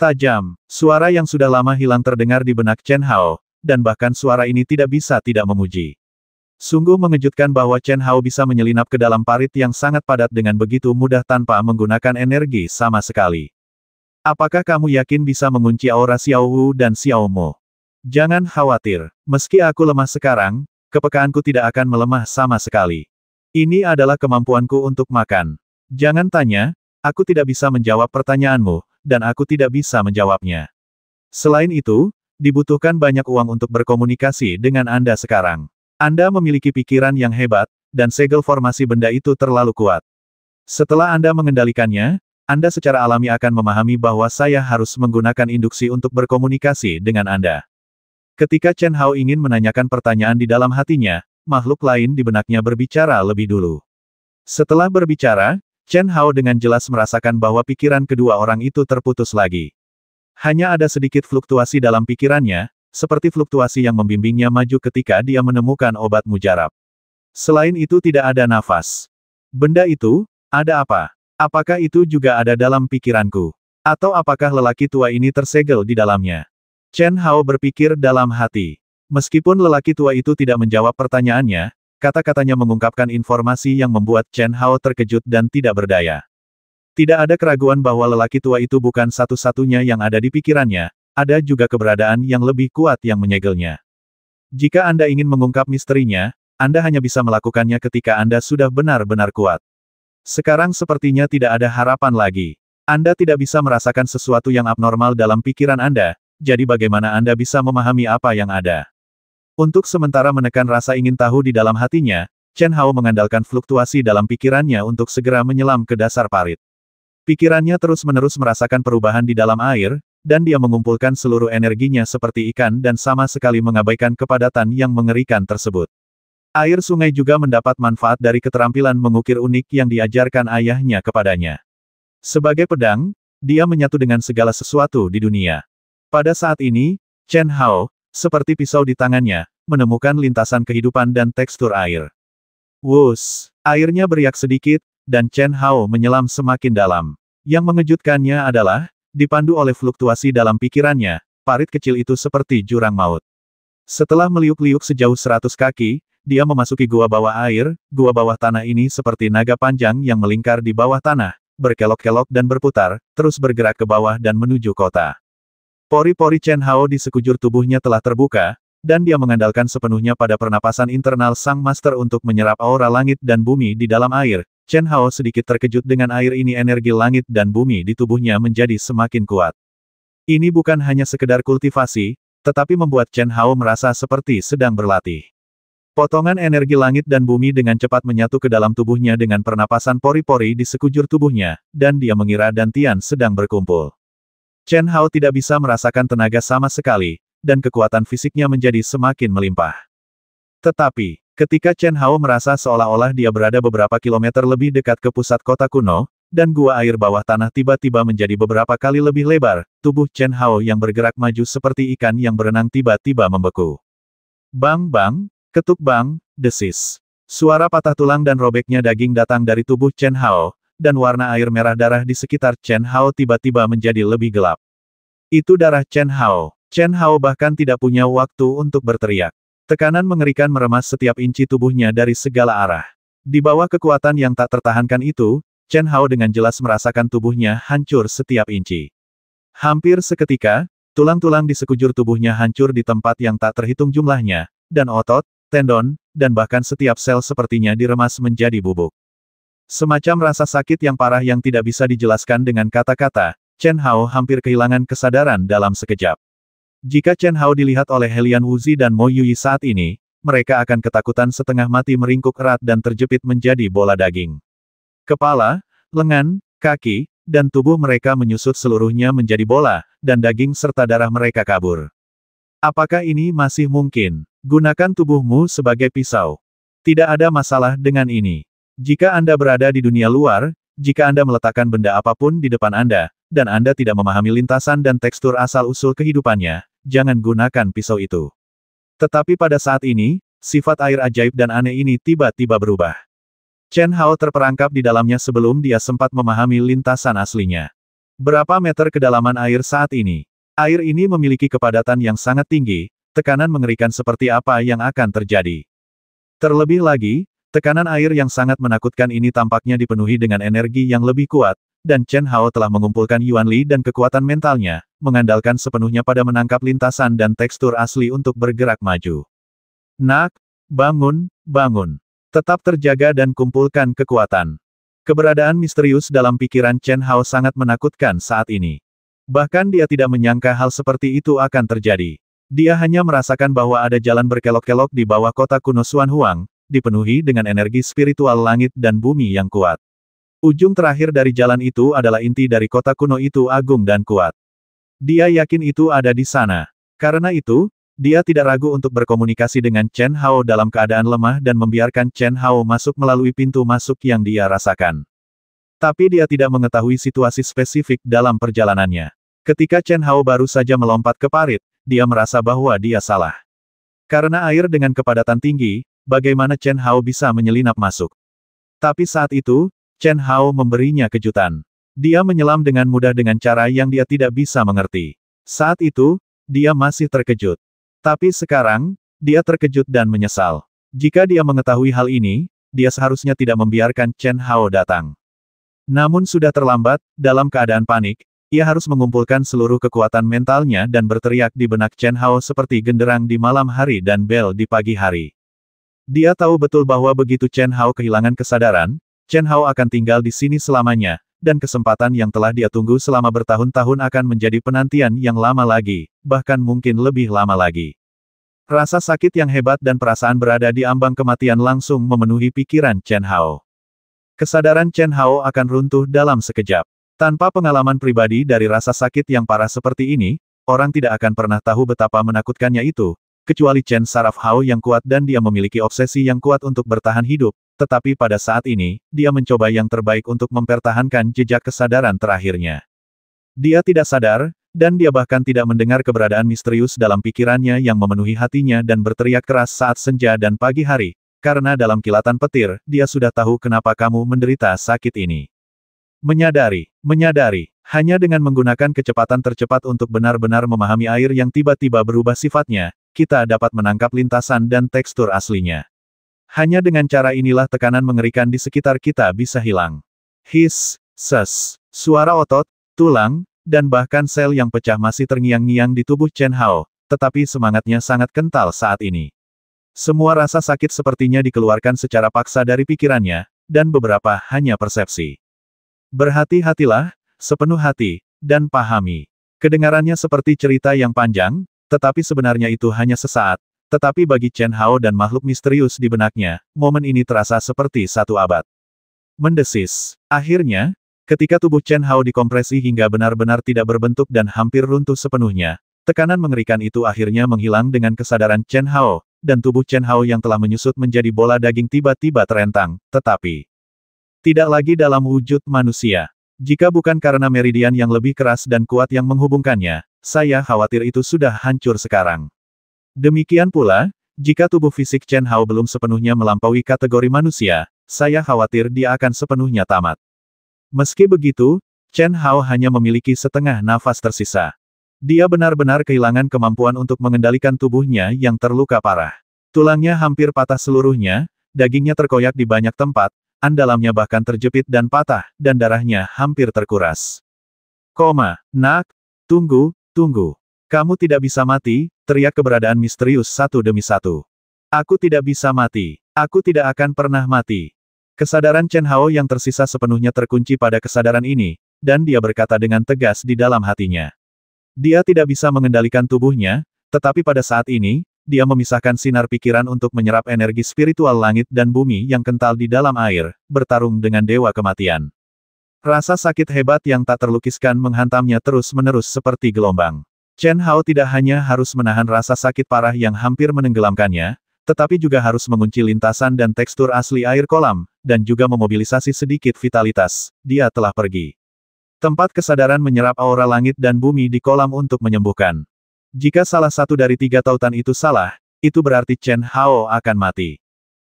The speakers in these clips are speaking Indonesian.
Tajam, suara yang sudah lama hilang terdengar di benak Chen Hao, dan bahkan suara ini tidak bisa tidak memuji. Sungguh mengejutkan bahwa Chen Hao bisa menyelinap ke dalam parit yang sangat padat dengan begitu mudah tanpa menggunakan energi sama sekali. Apakah kamu yakin bisa mengunci aura Xiao Wu dan Xiao Mo? Jangan khawatir, meski aku lemah sekarang, kepekaanku tidak akan melemah sama sekali. Ini adalah kemampuanku untuk makan. Jangan tanya, Aku tidak bisa menjawab pertanyaanmu, dan aku tidak bisa menjawabnya. Selain itu, dibutuhkan banyak uang untuk berkomunikasi dengan Anda sekarang. Anda memiliki pikiran yang hebat, dan segel formasi benda itu terlalu kuat. Setelah Anda mengendalikannya, Anda secara alami akan memahami bahwa saya harus menggunakan induksi untuk berkomunikasi dengan Anda. Ketika Chen Hao ingin menanyakan pertanyaan di dalam hatinya, makhluk lain di benaknya berbicara lebih dulu. Setelah berbicara, Chen Hao dengan jelas merasakan bahwa pikiran kedua orang itu terputus lagi. Hanya ada sedikit fluktuasi dalam pikirannya, seperti fluktuasi yang membimbingnya maju ketika dia menemukan obat mujarab. Selain itu tidak ada nafas. Benda itu, ada apa? Apakah itu juga ada dalam pikiranku? Atau apakah lelaki tua ini tersegel di dalamnya? Chen Hao berpikir dalam hati. Meskipun lelaki tua itu tidak menjawab pertanyaannya, Kata-katanya mengungkapkan informasi yang membuat Chen Hao terkejut dan tidak berdaya. Tidak ada keraguan bahwa lelaki tua itu bukan satu-satunya yang ada di pikirannya, ada juga keberadaan yang lebih kuat yang menyegelnya. Jika Anda ingin mengungkap misterinya, Anda hanya bisa melakukannya ketika Anda sudah benar-benar kuat. Sekarang sepertinya tidak ada harapan lagi. Anda tidak bisa merasakan sesuatu yang abnormal dalam pikiran Anda, jadi bagaimana Anda bisa memahami apa yang ada? Untuk sementara menekan rasa ingin tahu di dalam hatinya, Chen Hao mengandalkan fluktuasi dalam pikirannya untuk segera menyelam ke dasar parit. Pikirannya terus-menerus merasakan perubahan di dalam air, dan dia mengumpulkan seluruh energinya seperti ikan dan sama sekali mengabaikan kepadatan yang mengerikan tersebut. Air sungai juga mendapat manfaat dari keterampilan mengukir unik yang diajarkan ayahnya kepadanya. Sebagai pedang, dia menyatu dengan segala sesuatu di dunia. Pada saat ini, Chen Hao, seperti pisau di tangannya, menemukan lintasan kehidupan dan tekstur air. Wus! Airnya beriak sedikit, dan Chen Hao menyelam semakin dalam. Yang mengejutkannya adalah, dipandu oleh fluktuasi dalam pikirannya, parit kecil itu seperti jurang maut. Setelah meliuk-liuk sejauh seratus kaki, dia memasuki gua bawah air, gua bawah tanah ini seperti naga panjang yang melingkar di bawah tanah, berkelok-kelok dan berputar, terus bergerak ke bawah dan menuju kota. Pori-pori Chen Hao di sekujur tubuhnya telah terbuka, dan dia mengandalkan sepenuhnya pada pernapasan internal sang master untuk menyerap aura langit dan bumi di dalam air. Chen Hao sedikit terkejut dengan air ini energi langit dan bumi di tubuhnya menjadi semakin kuat. Ini bukan hanya sekedar kultivasi, tetapi membuat Chen Hao merasa seperti sedang berlatih. Potongan energi langit dan bumi dengan cepat menyatu ke dalam tubuhnya dengan pernapasan pori-pori di sekujur tubuhnya, dan dia mengira Dantian sedang berkumpul. Chen Hao tidak bisa merasakan tenaga sama sekali, dan kekuatan fisiknya menjadi semakin melimpah. Tetapi, ketika Chen Hao merasa seolah-olah dia berada beberapa kilometer lebih dekat ke pusat kota kuno, dan gua air bawah tanah tiba-tiba menjadi beberapa kali lebih lebar, tubuh Chen Hao yang bergerak maju seperti ikan yang berenang tiba-tiba membeku. Bang-bang, ketuk bang, desis. Suara patah tulang dan robeknya daging datang dari tubuh Chen Hao, dan warna air merah darah di sekitar Chen Hao tiba-tiba menjadi lebih gelap. Itu darah Chen Hao. Chen Hao bahkan tidak punya waktu untuk berteriak. Tekanan mengerikan meremas setiap inci tubuhnya dari segala arah. Di bawah kekuatan yang tak tertahankan itu, Chen Hao dengan jelas merasakan tubuhnya hancur setiap inci. Hampir seketika, tulang-tulang di sekujur tubuhnya hancur di tempat yang tak terhitung jumlahnya, dan otot, tendon, dan bahkan setiap sel sepertinya diremas menjadi bubuk. Semacam rasa sakit yang parah yang tidak bisa dijelaskan dengan kata-kata, Chen Hao hampir kehilangan kesadaran dalam sekejap. Jika Chen Hao dilihat oleh Helian Wuzi dan Mo Yui saat ini, mereka akan ketakutan setengah mati meringkuk erat dan terjepit menjadi bola daging. Kepala, lengan, kaki, dan tubuh mereka menyusut seluruhnya menjadi bola, dan daging serta darah mereka kabur. Apakah ini masih mungkin? Gunakan tubuhmu sebagai pisau. Tidak ada masalah dengan ini. Jika Anda berada di dunia luar, jika Anda meletakkan benda apapun di depan Anda, dan Anda tidak memahami lintasan dan tekstur asal-usul kehidupannya, jangan gunakan pisau itu. Tetapi pada saat ini, sifat air ajaib dan aneh ini tiba-tiba berubah. Chen Hao terperangkap di dalamnya sebelum dia sempat memahami lintasan aslinya. Berapa meter kedalaman air saat ini? Air ini memiliki kepadatan yang sangat tinggi, tekanan mengerikan seperti apa yang akan terjadi. Terlebih lagi, tekanan air yang sangat menakutkan ini tampaknya dipenuhi dengan energi yang lebih kuat, dan Chen Hao telah mengumpulkan Yuan Li dan kekuatan mentalnya, mengandalkan sepenuhnya pada menangkap lintasan dan tekstur asli untuk bergerak maju. Nak, bangun, bangun. Tetap terjaga dan kumpulkan kekuatan. Keberadaan misterius dalam pikiran Chen Hao sangat menakutkan saat ini. Bahkan dia tidak menyangka hal seperti itu akan terjadi. Dia hanya merasakan bahwa ada jalan berkelok-kelok di bawah kota kuno Suan Huang, dipenuhi dengan energi spiritual langit dan bumi yang kuat. Ujung terakhir dari jalan itu adalah inti dari kota kuno itu agung dan kuat. Dia yakin itu ada di sana. Karena itu, dia tidak ragu untuk berkomunikasi dengan Chen Hao dalam keadaan lemah dan membiarkan Chen Hao masuk melalui pintu masuk yang dia rasakan. Tapi dia tidak mengetahui situasi spesifik dalam perjalanannya. Ketika Chen Hao baru saja melompat ke parit, dia merasa bahwa dia salah. Karena air dengan kepadatan tinggi, bagaimana Chen Hao bisa menyelinap masuk. Tapi saat itu, Chen Hao memberinya kejutan. Dia menyelam dengan mudah dengan cara yang dia tidak bisa mengerti. Saat itu, dia masih terkejut. Tapi sekarang, dia terkejut dan menyesal. Jika dia mengetahui hal ini, dia seharusnya tidak membiarkan Chen Hao datang. Namun sudah terlambat, dalam keadaan panik, ia harus mengumpulkan seluruh kekuatan mentalnya dan berteriak di benak Chen Hao seperti genderang di malam hari dan bel di pagi hari. Dia tahu betul bahwa begitu Chen Hao kehilangan kesadaran, Chen Hao akan tinggal di sini selamanya, dan kesempatan yang telah dia tunggu selama bertahun-tahun akan menjadi penantian yang lama lagi, bahkan mungkin lebih lama lagi. Rasa sakit yang hebat dan perasaan berada di ambang kematian langsung memenuhi pikiran Chen Hao. Kesadaran Chen Hao akan runtuh dalam sekejap. Tanpa pengalaman pribadi dari rasa sakit yang parah seperti ini, orang tidak akan pernah tahu betapa menakutkannya itu, kecuali Chen Saraf Hao yang kuat dan dia memiliki obsesi yang kuat untuk bertahan hidup, tetapi pada saat ini, dia mencoba yang terbaik untuk mempertahankan jejak kesadaran terakhirnya. Dia tidak sadar, dan dia bahkan tidak mendengar keberadaan misterius dalam pikirannya yang memenuhi hatinya dan berteriak keras saat senja dan pagi hari, karena dalam kilatan petir, dia sudah tahu kenapa kamu menderita sakit ini. Menyadari, menyadari, hanya dengan menggunakan kecepatan tercepat untuk benar-benar memahami air yang tiba-tiba berubah sifatnya, kita dapat menangkap lintasan dan tekstur aslinya. Hanya dengan cara inilah tekanan mengerikan di sekitar kita bisa hilang. His, ses, suara otot, tulang, dan bahkan sel yang pecah masih terngiang-ngiang di tubuh Chen Hao, tetapi semangatnya sangat kental saat ini. Semua rasa sakit sepertinya dikeluarkan secara paksa dari pikirannya, dan beberapa hanya persepsi. Berhati-hatilah, sepenuh hati, dan pahami. Kedengarannya seperti cerita yang panjang, tetapi sebenarnya itu hanya sesaat, tetapi bagi Chen Hao dan makhluk misterius di benaknya, momen ini terasa seperti satu abad. Mendesis. Akhirnya, ketika tubuh Chen Hao dikompresi hingga benar-benar tidak berbentuk dan hampir runtuh sepenuhnya, tekanan mengerikan itu akhirnya menghilang dengan kesadaran Chen Hao, dan tubuh Chen Hao yang telah menyusut menjadi bola daging tiba-tiba terentang, tetapi tidak lagi dalam wujud manusia. Jika bukan karena meridian yang lebih keras dan kuat yang menghubungkannya, saya khawatir itu sudah hancur sekarang. Demikian pula, jika tubuh fisik Chen Hao belum sepenuhnya melampaui kategori manusia, saya khawatir dia akan sepenuhnya tamat. Meski begitu, Chen Hao hanya memiliki setengah nafas tersisa. Dia benar-benar kehilangan kemampuan untuk mengendalikan tubuhnya yang terluka parah. Tulangnya hampir patah seluruhnya, dagingnya terkoyak di banyak tempat, andalamnya bahkan terjepit dan patah, dan darahnya hampir terkuras. Koma, nak, tunggu, tunggu. Kamu tidak bisa mati, teriak keberadaan misterius satu demi satu. Aku tidak bisa mati. Aku tidak akan pernah mati. Kesadaran Chen Hao yang tersisa sepenuhnya terkunci pada kesadaran ini, dan dia berkata dengan tegas di dalam hatinya. Dia tidak bisa mengendalikan tubuhnya, tetapi pada saat ini, dia memisahkan sinar pikiran untuk menyerap energi spiritual langit dan bumi yang kental di dalam air, bertarung dengan dewa kematian. Rasa sakit hebat yang tak terlukiskan menghantamnya terus-menerus seperti gelombang. Chen Hao tidak hanya harus menahan rasa sakit parah yang hampir menenggelamkannya, tetapi juga harus mengunci lintasan dan tekstur asli air kolam, dan juga memobilisasi sedikit vitalitas. Dia telah pergi. Tempat kesadaran menyerap aura langit dan bumi di kolam untuk menyembuhkan. Jika salah satu dari tiga tautan itu salah, itu berarti Chen Hao akan mati.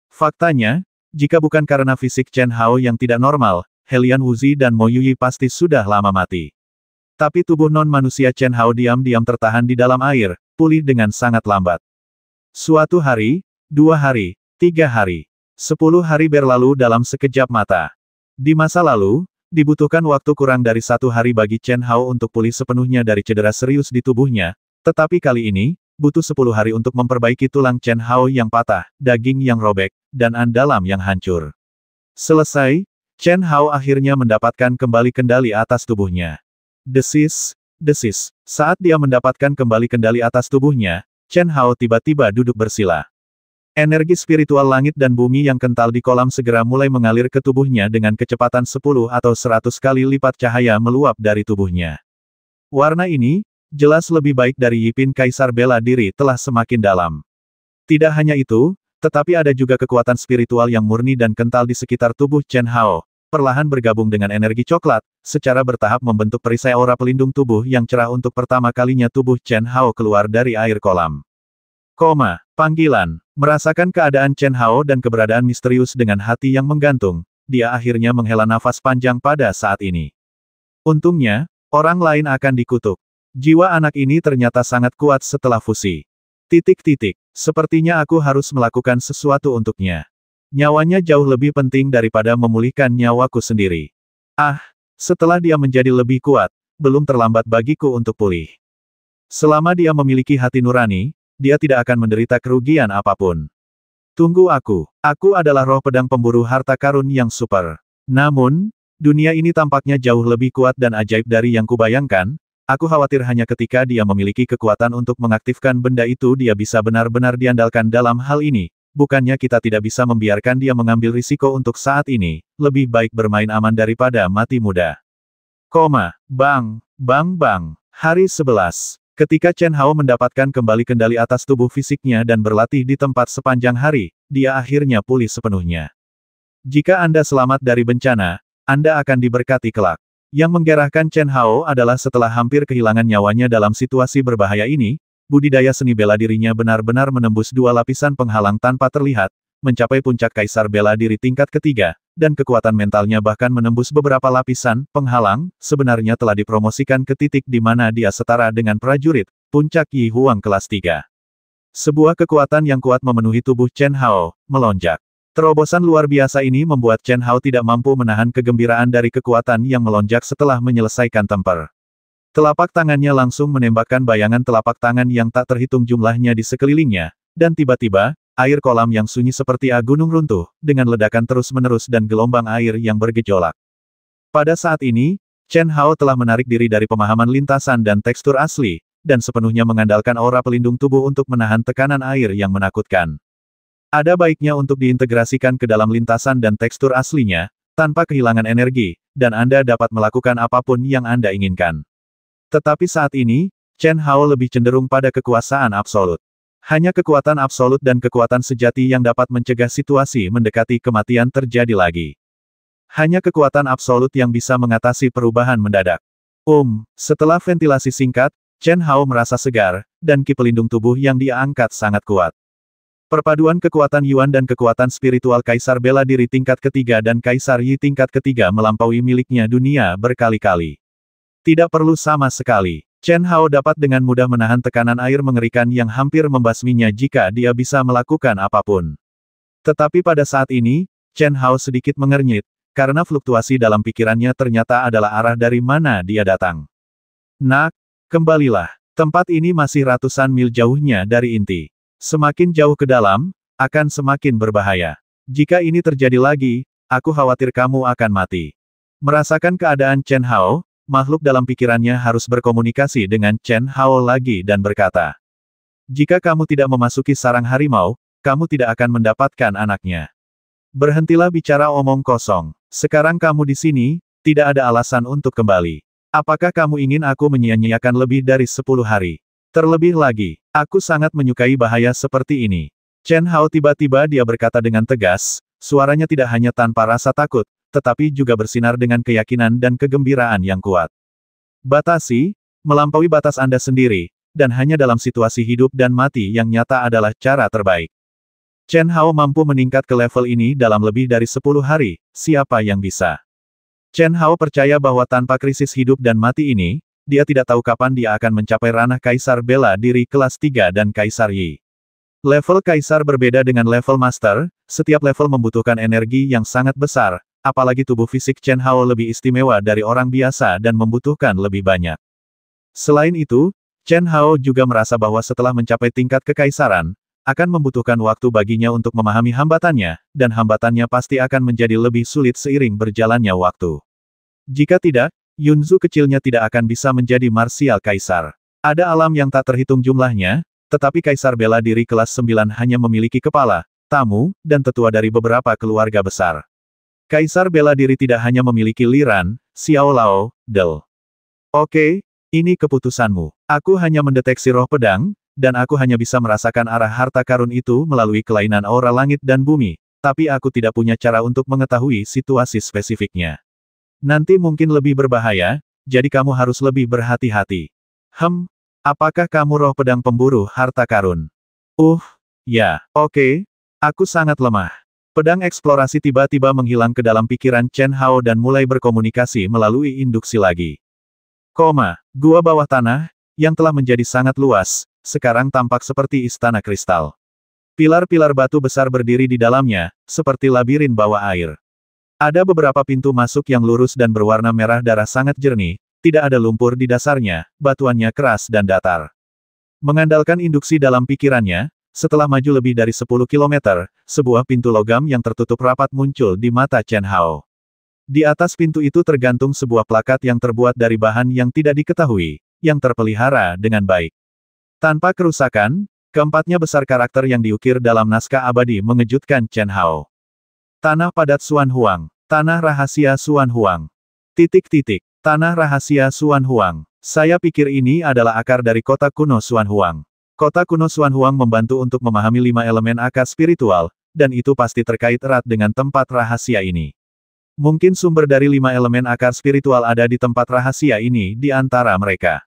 Faktanya, jika bukan karena fisik Chen Hao yang tidak normal, Helian Wuzi dan Mo Yuyi pasti sudah lama mati. Tapi tubuh non-manusia Chen Hao diam-diam tertahan di dalam air, pulih dengan sangat lambat. Suatu hari, dua hari, tiga hari, sepuluh hari berlalu dalam sekejap mata. Di masa lalu, dibutuhkan waktu kurang dari satu hari bagi Chen Hao untuk pulih sepenuhnya dari cedera serius di tubuhnya, tetapi kali ini, butuh sepuluh hari untuk memperbaiki tulang Chen Hao yang patah, daging yang robek, dan andalam yang hancur. Selesai, Chen Hao akhirnya mendapatkan kembali kendali atas tubuhnya. Desis, desis. Saat dia mendapatkan kembali kendali atas tubuhnya, Chen Hao tiba-tiba duduk bersila. Energi spiritual langit dan bumi yang kental di kolam segera mulai mengalir ke tubuhnya dengan kecepatan 10 atau 100 kali lipat cahaya meluap dari tubuhnya. Warna ini, jelas lebih baik dari Yipin Kaisar Bela Diri telah semakin dalam. Tidak hanya itu, tetapi ada juga kekuatan spiritual yang murni dan kental di sekitar tubuh Chen Hao, perlahan bergabung dengan energi coklat, secara bertahap membentuk perisai aura pelindung tubuh yang cerah untuk pertama kalinya tubuh Chen Hao keluar dari air kolam. Koma, panggilan, merasakan keadaan Chen Hao dan keberadaan misterius dengan hati yang menggantung, dia akhirnya menghela nafas panjang pada saat ini. Untungnya, orang lain akan dikutuk. Jiwa anak ini ternyata sangat kuat setelah fusi. Titik-titik, sepertinya aku harus melakukan sesuatu untuknya. Nyawanya jauh lebih penting daripada memulihkan nyawaku sendiri. Ah, setelah dia menjadi lebih kuat, belum terlambat bagiku untuk pulih. Selama dia memiliki hati nurani, dia tidak akan menderita kerugian apapun. Tunggu aku, aku adalah roh pedang pemburu harta karun yang super. Namun, dunia ini tampaknya jauh lebih kuat dan ajaib dari yang kubayangkan, Aku khawatir hanya ketika dia memiliki kekuatan untuk mengaktifkan benda itu dia bisa benar-benar diandalkan dalam hal ini, Bukannya kita tidak bisa membiarkan dia mengambil risiko untuk saat ini, lebih baik bermain aman daripada mati muda. Koma, bang, bang bang, hari 11. Ketika Chen Hao mendapatkan kembali kendali atas tubuh fisiknya dan berlatih di tempat sepanjang hari, dia akhirnya pulih sepenuhnya. Jika Anda selamat dari bencana, Anda akan diberkati kelak. Yang menggerahkan Chen Hao adalah setelah hampir kehilangan nyawanya dalam situasi berbahaya ini, budidaya seni bela dirinya benar-benar menembus dua lapisan penghalang tanpa terlihat, mencapai puncak kaisar bela diri tingkat ketiga, dan kekuatan mentalnya bahkan menembus beberapa lapisan penghalang, sebenarnya telah dipromosikan ke titik di mana dia setara dengan prajurit, puncak Yi Huang kelas tiga. Sebuah kekuatan yang kuat memenuhi tubuh Chen Hao, melonjak. Terobosan luar biasa ini membuat Chen Hao tidak mampu menahan kegembiraan dari kekuatan yang melonjak setelah menyelesaikan temper. Telapak tangannya langsung menembakkan bayangan telapak tangan yang tak terhitung jumlahnya di sekelilingnya, dan tiba-tiba, air kolam yang sunyi seperti A gunung runtuh, dengan ledakan terus-menerus dan gelombang air yang bergejolak. Pada saat ini, Chen Hao telah menarik diri dari pemahaman lintasan dan tekstur asli, dan sepenuhnya mengandalkan aura pelindung tubuh untuk menahan tekanan air yang menakutkan. Ada baiknya untuk diintegrasikan ke dalam lintasan dan tekstur aslinya, tanpa kehilangan energi, dan Anda dapat melakukan apapun yang Anda inginkan. Tetapi saat ini, Chen Hao lebih cenderung pada kekuasaan absolut. Hanya kekuatan absolut dan kekuatan sejati yang dapat mencegah situasi mendekati kematian terjadi lagi. Hanya kekuatan absolut yang bisa mengatasi perubahan mendadak. Um, setelah ventilasi singkat, Chen Hao merasa segar, dan ki pelindung tubuh yang dia angkat sangat kuat. Perpaduan kekuatan Yuan dan kekuatan spiritual Kaisar Bela Diri tingkat ketiga dan Kaisar Yi tingkat ketiga melampaui miliknya dunia berkali-kali. Tidak perlu sama sekali. Chen Hao dapat dengan mudah menahan tekanan air mengerikan yang hampir membasminya jika dia bisa melakukan apapun. Tetapi pada saat ini, Chen Hao sedikit mengernyit, karena fluktuasi dalam pikirannya ternyata adalah arah dari mana dia datang. Nak, kembalilah. Tempat ini masih ratusan mil jauhnya dari inti. Semakin jauh ke dalam, akan semakin berbahaya. Jika ini terjadi lagi, aku khawatir kamu akan mati. Merasakan keadaan Chen Hao, makhluk dalam pikirannya harus berkomunikasi dengan Chen Hao lagi dan berkata, Jika kamu tidak memasuki sarang harimau, kamu tidak akan mendapatkan anaknya. Berhentilah bicara omong kosong. Sekarang kamu di sini, tidak ada alasan untuk kembali. Apakah kamu ingin aku menyia-nyiakan lebih dari 10 hari? Terlebih lagi, aku sangat menyukai bahaya seperti ini. Chen Hao tiba-tiba dia berkata dengan tegas, suaranya tidak hanya tanpa rasa takut, tetapi juga bersinar dengan keyakinan dan kegembiraan yang kuat. Batasi, melampaui batas Anda sendiri, dan hanya dalam situasi hidup dan mati yang nyata adalah cara terbaik. Chen Hao mampu meningkat ke level ini dalam lebih dari 10 hari, siapa yang bisa? Chen Hao percaya bahwa tanpa krisis hidup dan mati ini, dia tidak tahu kapan dia akan mencapai ranah Kaisar Bela Diri kelas 3 dan Kaisar Yi. Level Kaisar berbeda dengan level Master, setiap level membutuhkan energi yang sangat besar, Apalagi tubuh fisik Chen Hao lebih istimewa dari orang biasa dan membutuhkan lebih banyak. Selain itu, Chen Hao juga merasa bahwa setelah mencapai tingkat kekaisaran, akan membutuhkan waktu baginya untuk memahami hambatannya, dan hambatannya pasti akan menjadi lebih sulit seiring berjalannya waktu. Jika tidak, Yunzu kecilnya tidak akan bisa menjadi marsial kaisar. Ada alam yang tak terhitung jumlahnya, tetapi kaisar bela diri kelas 9 hanya memiliki kepala, tamu, dan tetua dari beberapa keluarga besar. Kaisar bela diri tidak hanya memiliki Liran, Xiao Lao, Del. Oke, ini keputusanmu. Aku hanya mendeteksi roh pedang, dan aku hanya bisa merasakan arah harta karun itu melalui kelainan aura langit dan bumi, tapi aku tidak punya cara untuk mengetahui situasi spesifiknya. Nanti mungkin lebih berbahaya, jadi kamu harus lebih berhati-hati. Hem, apakah kamu roh pedang pemburu harta karun? Uh, ya, oke, aku sangat lemah. Pedang eksplorasi tiba-tiba menghilang ke dalam pikiran Chen Hao dan mulai berkomunikasi melalui induksi lagi. Koma, gua bawah tanah, yang telah menjadi sangat luas, sekarang tampak seperti istana kristal. Pilar-pilar batu besar berdiri di dalamnya, seperti labirin bawah air. Ada beberapa pintu masuk yang lurus dan berwarna merah darah sangat jernih, tidak ada lumpur di dasarnya, batuannya keras dan datar. Mengandalkan induksi dalam pikirannya, setelah maju lebih dari 10 km, sebuah pintu logam yang tertutup rapat muncul di mata Chen Hao. Di atas pintu itu tergantung sebuah plakat yang terbuat dari bahan yang tidak diketahui, yang terpelihara dengan baik. Tanpa kerusakan, keempatnya besar karakter yang diukir dalam naskah abadi mengejutkan Chen Hao. Tanah padat Suan Huang. Tanah rahasia Suan Huang. Titik-titik. Tanah rahasia Suan Huang. Saya pikir ini adalah akar dari kota kuno Suan Huang. Kota kuno Huang membantu untuk memahami lima elemen akar spiritual, dan itu pasti terkait erat dengan tempat rahasia ini. Mungkin sumber dari lima elemen akar spiritual ada di tempat rahasia ini di antara mereka.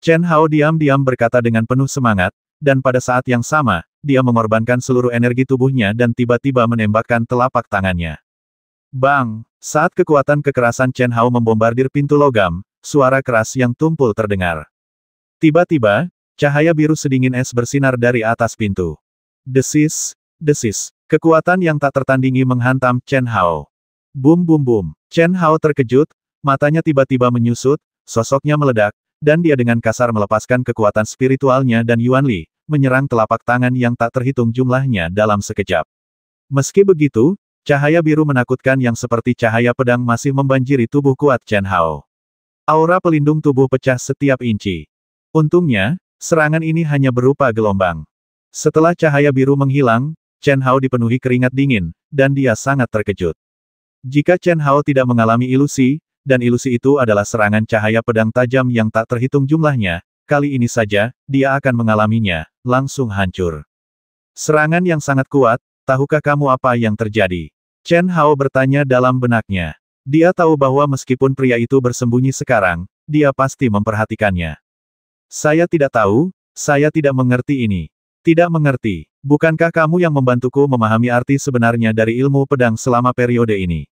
Chen Hao diam-diam berkata dengan penuh semangat, dan pada saat yang sama, dia mengorbankan seluruh energi tubuhnya dan tiba-tiba menembakkan telapak tangannya. Bang! Saat kekuatan kekerasan Chen Hao membombardir pintu logam, suara keras yang tumpul terdengar. Tiba-tiba, Cahaya biru sedingin es bersinar dari atas pintu. Desis, desis. Kekuatan yang tak tertandingi menghantam Chen Hao. Bum bum bum. Chen Hao terkejut, matanya tiba-tiba menyusut, sosoknya meledak, dan dia dengan kasar melepaskan kekuatan spiritualnya dan Yuan Li, menyerang telapak tangan yang tak terhitung jumlahnya dalam sekejap. Meski begitu, cahaya biru menakutkan yang seperti cahaya pedang masih membanjiri tubuh kuat Chen Hao. Aura pelindung tubuh pecah setiap inci. Untungnya, Serangan ini hanya berupa gelombang. Setelah cahaya biru menghilang, Chen Hao dipenuhi keringat dingin, dan dia sangat terkejut. Jika Chen Hao tidak mengalami ilusi, dan ilusi itu adalah serangan cahaya pedang tajam yang tak terhitung jumlahnya, kali ini saja, dia akan mengalaminya, langsung hancur. Serangan yang sangat kuat, tahukah kamu apa yang terjadi? Chen Hao bertanya dalam benaknya. Dia tahu bahwa meskipun pria itu bersembunyi sekarang, dia pasti memperhatikannya. Saya tidak tahu, saya tidak mengerti ini. Tidak mengerti. Bukankah kamu yang membantuku memahami arti sebenarnya dari ilmu pedang selama periode ini?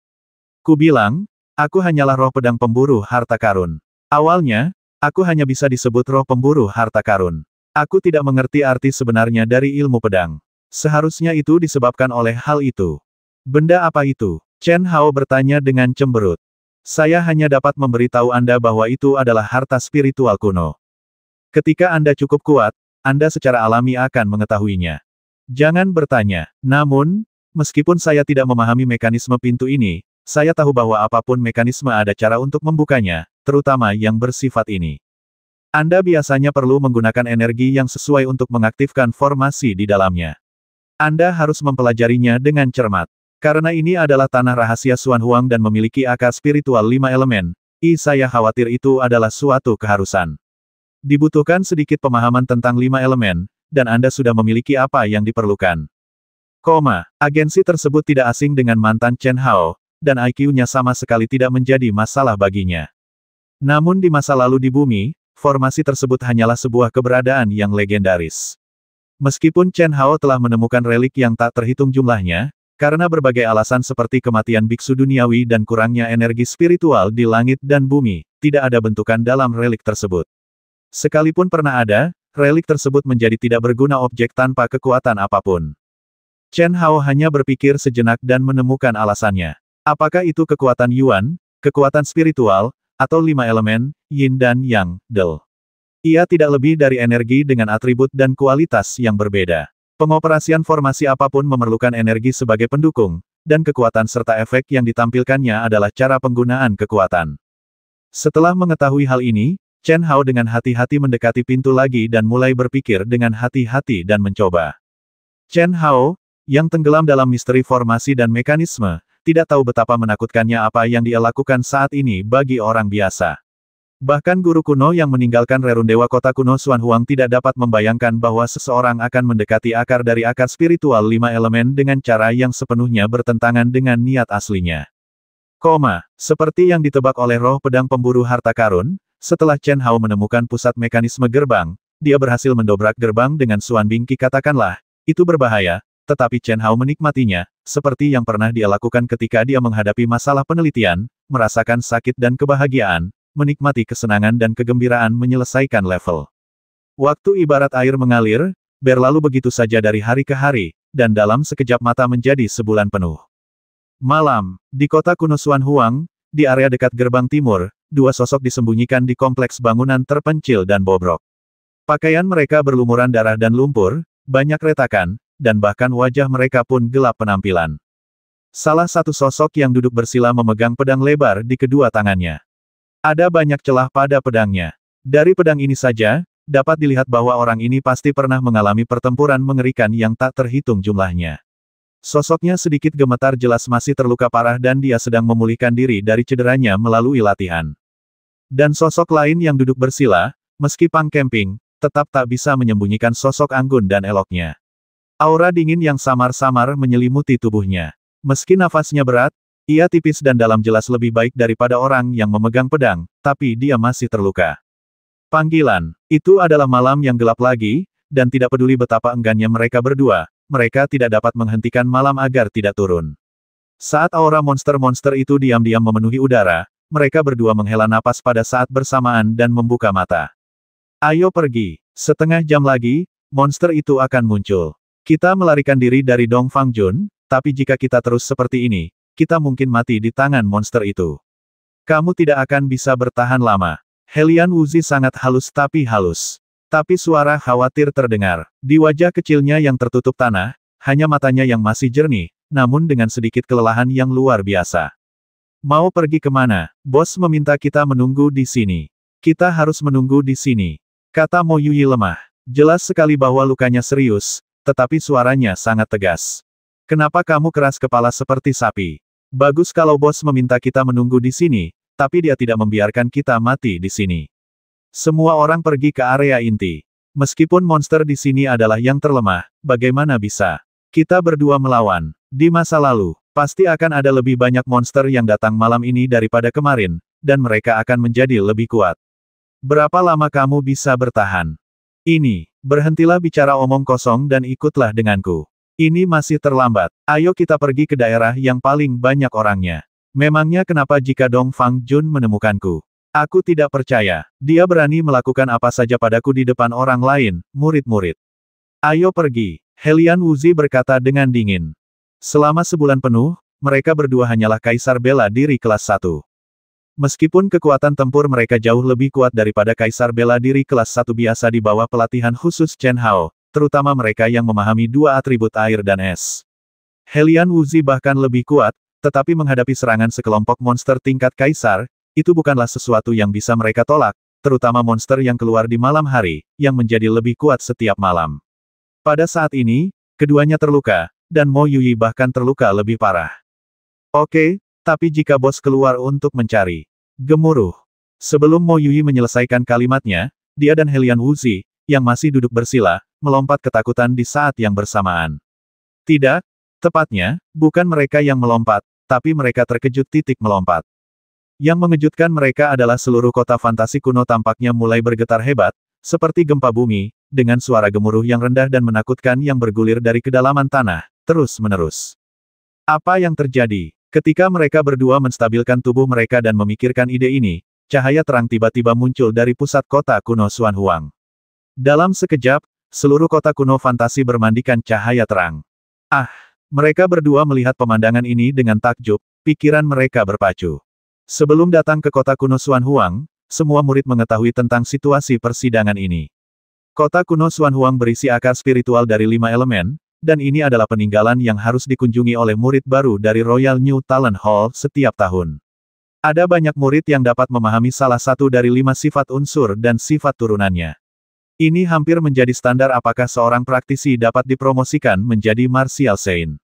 Ku bilang, aku hanyalah roh pedang pemburu harta karun. Awalnya, aku hanya bisa disebut roh pemburu harta karun. Aku tidak mengerti arti sebenarnya dari ilmu pedang. Seharusnya itu disebabkan oleh hal itu. Benda apa itu? Chen Hao bertanya dengan cemberut. Saya hanya dapat memberitahu Anda bahwa itu adalah harta spiritual kuno. Ketika Anda cukup kuat, Anda secara alami akan mengetahuinya. Jangan bertanya. Namun, meskipun saya tidak memahami mekanisme pintu ini, saya tahu bahwa apapun mekanisme ada cara untuk membukanya, terutama yang bersifat ini. Anda biasanya perlu menggunakan energi yang sesuai untuk mengaktifkan formasi di dalamnya. Anda harus mempelajarinya dengan cermat. Karena ini adalah tanah rahasia Suan Huang dan memiliki akar spiritual lima elemen, I saya khawatir itu adalah suatu keharusan. Dibutuhkan sedikit pemahaman tentang lima elemen, dan Anda sudah memiliki apa yang diperlukan. Koma, agensi tersebut tidak asing dengan mantan Chen Hao, dan IQ-nya sama sekali tidak menjadi masalah baginya. Namun di masa lalu di bumi, formasi tersebut hanyalah sebuah keberadaan yang legendaris. Meskipun Chen Hao telah menemukan relik yang tak terhitung jumlahnya, karena berbagai alasan seperti kematian biksu duniawi dan kurangnya energi spiritual di langit dan bumi, tidak ada bentukan dalam relik tersebut. Sekalipun pernah ada, relik tersebut menjadi tidak berguna objek tanpa kekuatan apapun. Chen Hao hanya berpikir sejenak dan menemukan alasannya. Apakah itu kekuatan Yuan, kekuatan spiritual, atau lima elemen, Yin dan Yang, Del? Ia tidak lebih dari energi dengan atribut dan kualitas yang berbeda. Pengoperasian formasi apapun memerlukan energi sebagai pendukung, dan kekuatan serta efek yang ditampilkannya adalah cara penggunaan kekuatan. Setelah mengetahui hal ini, Chen Hao dengan hati-hati mendekati pintu lagi dan mulai berpikir dengan hati-hati dan mencoba. Chen Hao, yang tenggelam dalam misteri formasi dan mekanisme, tidak tahu betapa menakutkannya apa yang dia lakukan saat ini bagi orang biasa. Bahkan guru kuno yang meninggalkan Rerun Dewa kota kuno Suan Huang tidak dapat membayangkan bahwa seseorang akan mendekati akar dari akar spiritual lima elemen dengan cara yang sepenuhnya bertentangan dengan niat aslinya. Koma, seperti yang ditebak oleh roh pedang pemburu harta karun, setelah Chen Hao menemukan pusat mekanisme gerbang, dia berhasil mendobrak gerbang dengan Suan Bingki katakanlah, itu berbahaya, tetapi Chen Hao menikmatinya, seperti yang pernah dia lakukan ketika dia menghadapi masalah penelitian, merasakan sakit dan kebahagiaan, menikmati kesenangan dan kegembiraan menyelesaikan level. Waktu ibarat air mengalir, berlalu begitu saja dari hari ke hari, dan dalam sekejap mata menjadi sebulan penuh. Malam, di kota kuno Suan Huang, di area dekat gerbang timur, dua sosok disembunyikan di kompleks bangunan terpencil dan bobrok. Pakaian mereka berlumuran darah dan lumpur, banyak retakan, dan bahkan wajah mereka pun gelap penampilan. Salah satu sosok yang duduk bersila memegang pedang lebar di kedua tangannya. Ada banyak celah pada pedangnya. Dari pedang ini saja, dapat dilihat bahwa orang ini pasti pernah mengalami pertempuran mengerikan yang tak terhitung jumlahnya. Sosoknya sedikit gemetar jelas masih terluka parah dan dia sedang memulihkan diri dari cederanya melalui latihan. Dan sosok lain yang duduk bersila, meski Pang Camping, tetap tak bisa menyembunyikan sosok anggun dan eloknya. Aura dingin yang samar-samar menyelimuti tubuhnya. Meski nafasnya berat, ia tipis dan dalam jelas lebih baik daripada orang yang memegang pedang, tapi dia masih terluka. Panggilan, itu adalah malam yang gelap lagi, dan tidak peduli betapa enggannya mereka berdua, mereka tidak dapat menghentikan malam agar tidak turun. Saat aura monster-monster itu diam-diam memenuhi udara, mereka berdua menghela napas pada saat bersamaan dan membuka mata. Ayo pergi, setengah jam lagi, monster itu akan muncul. Kita melarikan diri dari Dong Fang Jun, tapi jika kita terus seperti ini, kita mungkin mati di tangan monster itu. Kamu tidak akan bisa bertahan lama. Helian Wuzi sangat halus tapi halus. Tapi suara khawatir terdengar. Di wajah kecilnya yang tertutup tanah, hanya matanya yang masih jernih, namun dengan sedikit kelelahan yang luar biasa. Mau pergi kemana? Bos meminta kita menunggu di sini. Kita harus menunggu di sini. Kata Mo Yuyi lemah. Jelas sekali bahwa lukanya serius, tetapi suaranya sangat tegas. Kenapa kamu keras kepala seperti sapi? Bagus kalau bos meminta kita menunggu di sini, tapi dia tidak membiarkan kita mati di sini. Semua orang pergi ke area inti. Meskipun monster di sini adalah yang terlemah, bagaimana bisa? Kita berdua melawan. Di masa lalu, pasti akan ada lebih banyak monster yang datang malam ini daripada kemarin, dan mereka akan menjadi lebih kuat. Berapa lama kamu bisa bertahan? Ini, berhentilah bicara omong kosong dan ikutlah denganku. Ini masih terlambat. Ayo kita pergi ke daerah yang paling banyak orangnya. Memangnya kenapa jika Dong Fang Jun menemukanku? Aku tidak percaya. Dia berani melakukan apa saja padaku di depan orang lain, murid-murid. Ayo pergi, Helian Wuzi berkata dengan dingin. Selama sebulan penuh, mereka berdua hanyalah Kaisar Bela Diri kelas 1. Meskipun kekuatan tempur mereka jauh lebih kuat daripada Kaisar Bela Diri kelas 1 biasa di bawah pelatihan khusus Chen Hao, terutama mereka yang memahami dua atribut air dan es. Helian Wuzi bahkan lebih kuat, tetapi menghadapi serangan sekelompok monster tingkat Kaisar, itu bukanlah sesuatu yang bisa mereka tolak, terutama monster yang keluar di malam hari, yang menjadi lebih kuat setiap malam. Pada saat ini, keduanya terluka, dan Mo Yui bahkan terluka lebih parah. Oke, tapi jika bos keluar untuk mencari, gemuruh. Sebelum Mo Yui menyelesaikan kalimatnya, dia dan Helian Wuzi, yang masih duduk bersila, melompat ketakutan di saat yang bersamaan. Tidak, tepatnya, bukan mereka yang melompat, tapi mereka terkejut titik melompat. Yang mengejutkan mereka adalah seluruh kota fantasi kuno tampaknya mulai bergetar hebat, seperti gempa bumi, dengan suara gemuruh yang rendah dan menakutkan yang bergulir dari kedalaman tanah, terus-menerus. Apa yang terjadi? Ketika mereka berdua menstabilkan tubuh mereka dan memikirkan ide ini, cahaya terang tiba-tiba muncul dari pusat kota kuno Xuanhuang. Dalam sekejap, seluruh kota kuno fantasi bermandikan cahaya terang. Ah! Mereka berdua melihat pemandangan ini dengan takjub, pikiran mereka berpacu. Sebelum datang ke kota kuno Huang, semua murid mengetahui tentang situasi persidangan ini. Kota kuno Huang berisi akar spiritual dari lima elemen, dan ini adalah peninggalan yang harus dikunjungi oleh murid baru dari Royal New Talent Hall setiap tahun. Ada banyak murid yang dapat memahami salah satu dari lima sifat unsur dan sifat turunannya. Ini hampir menjadi standar apakah seorang praktisi dapat dipromosikan menjadi Martial Saint.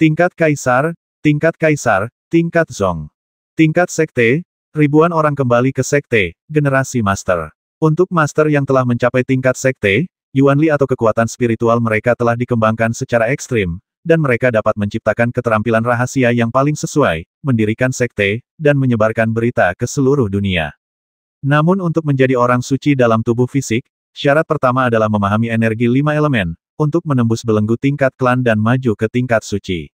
Tingkat Kaisar, Tingkat Kaisar, Tingkat Zong. Tingkat sekte, ribuan orang kembali ke sekte, generasi master. Untuk master yang telah mencapai tingkat sekte, Yuanli atau kekuatan spiritual mereka telah dikembangkan secara ekstrim, dan mereka dapat menciptakan keterampilan rahasia yang paling sesuai, mendirikan sekte, dan menyebarkan berita ke seluruh dunia. Namun untuk menjadi orang suci dalam tubuh fisik, syarat pertama adalah memahami energi lima elemen, untuk menembus belenggu tingkat klan dan maju ke tingkat suci.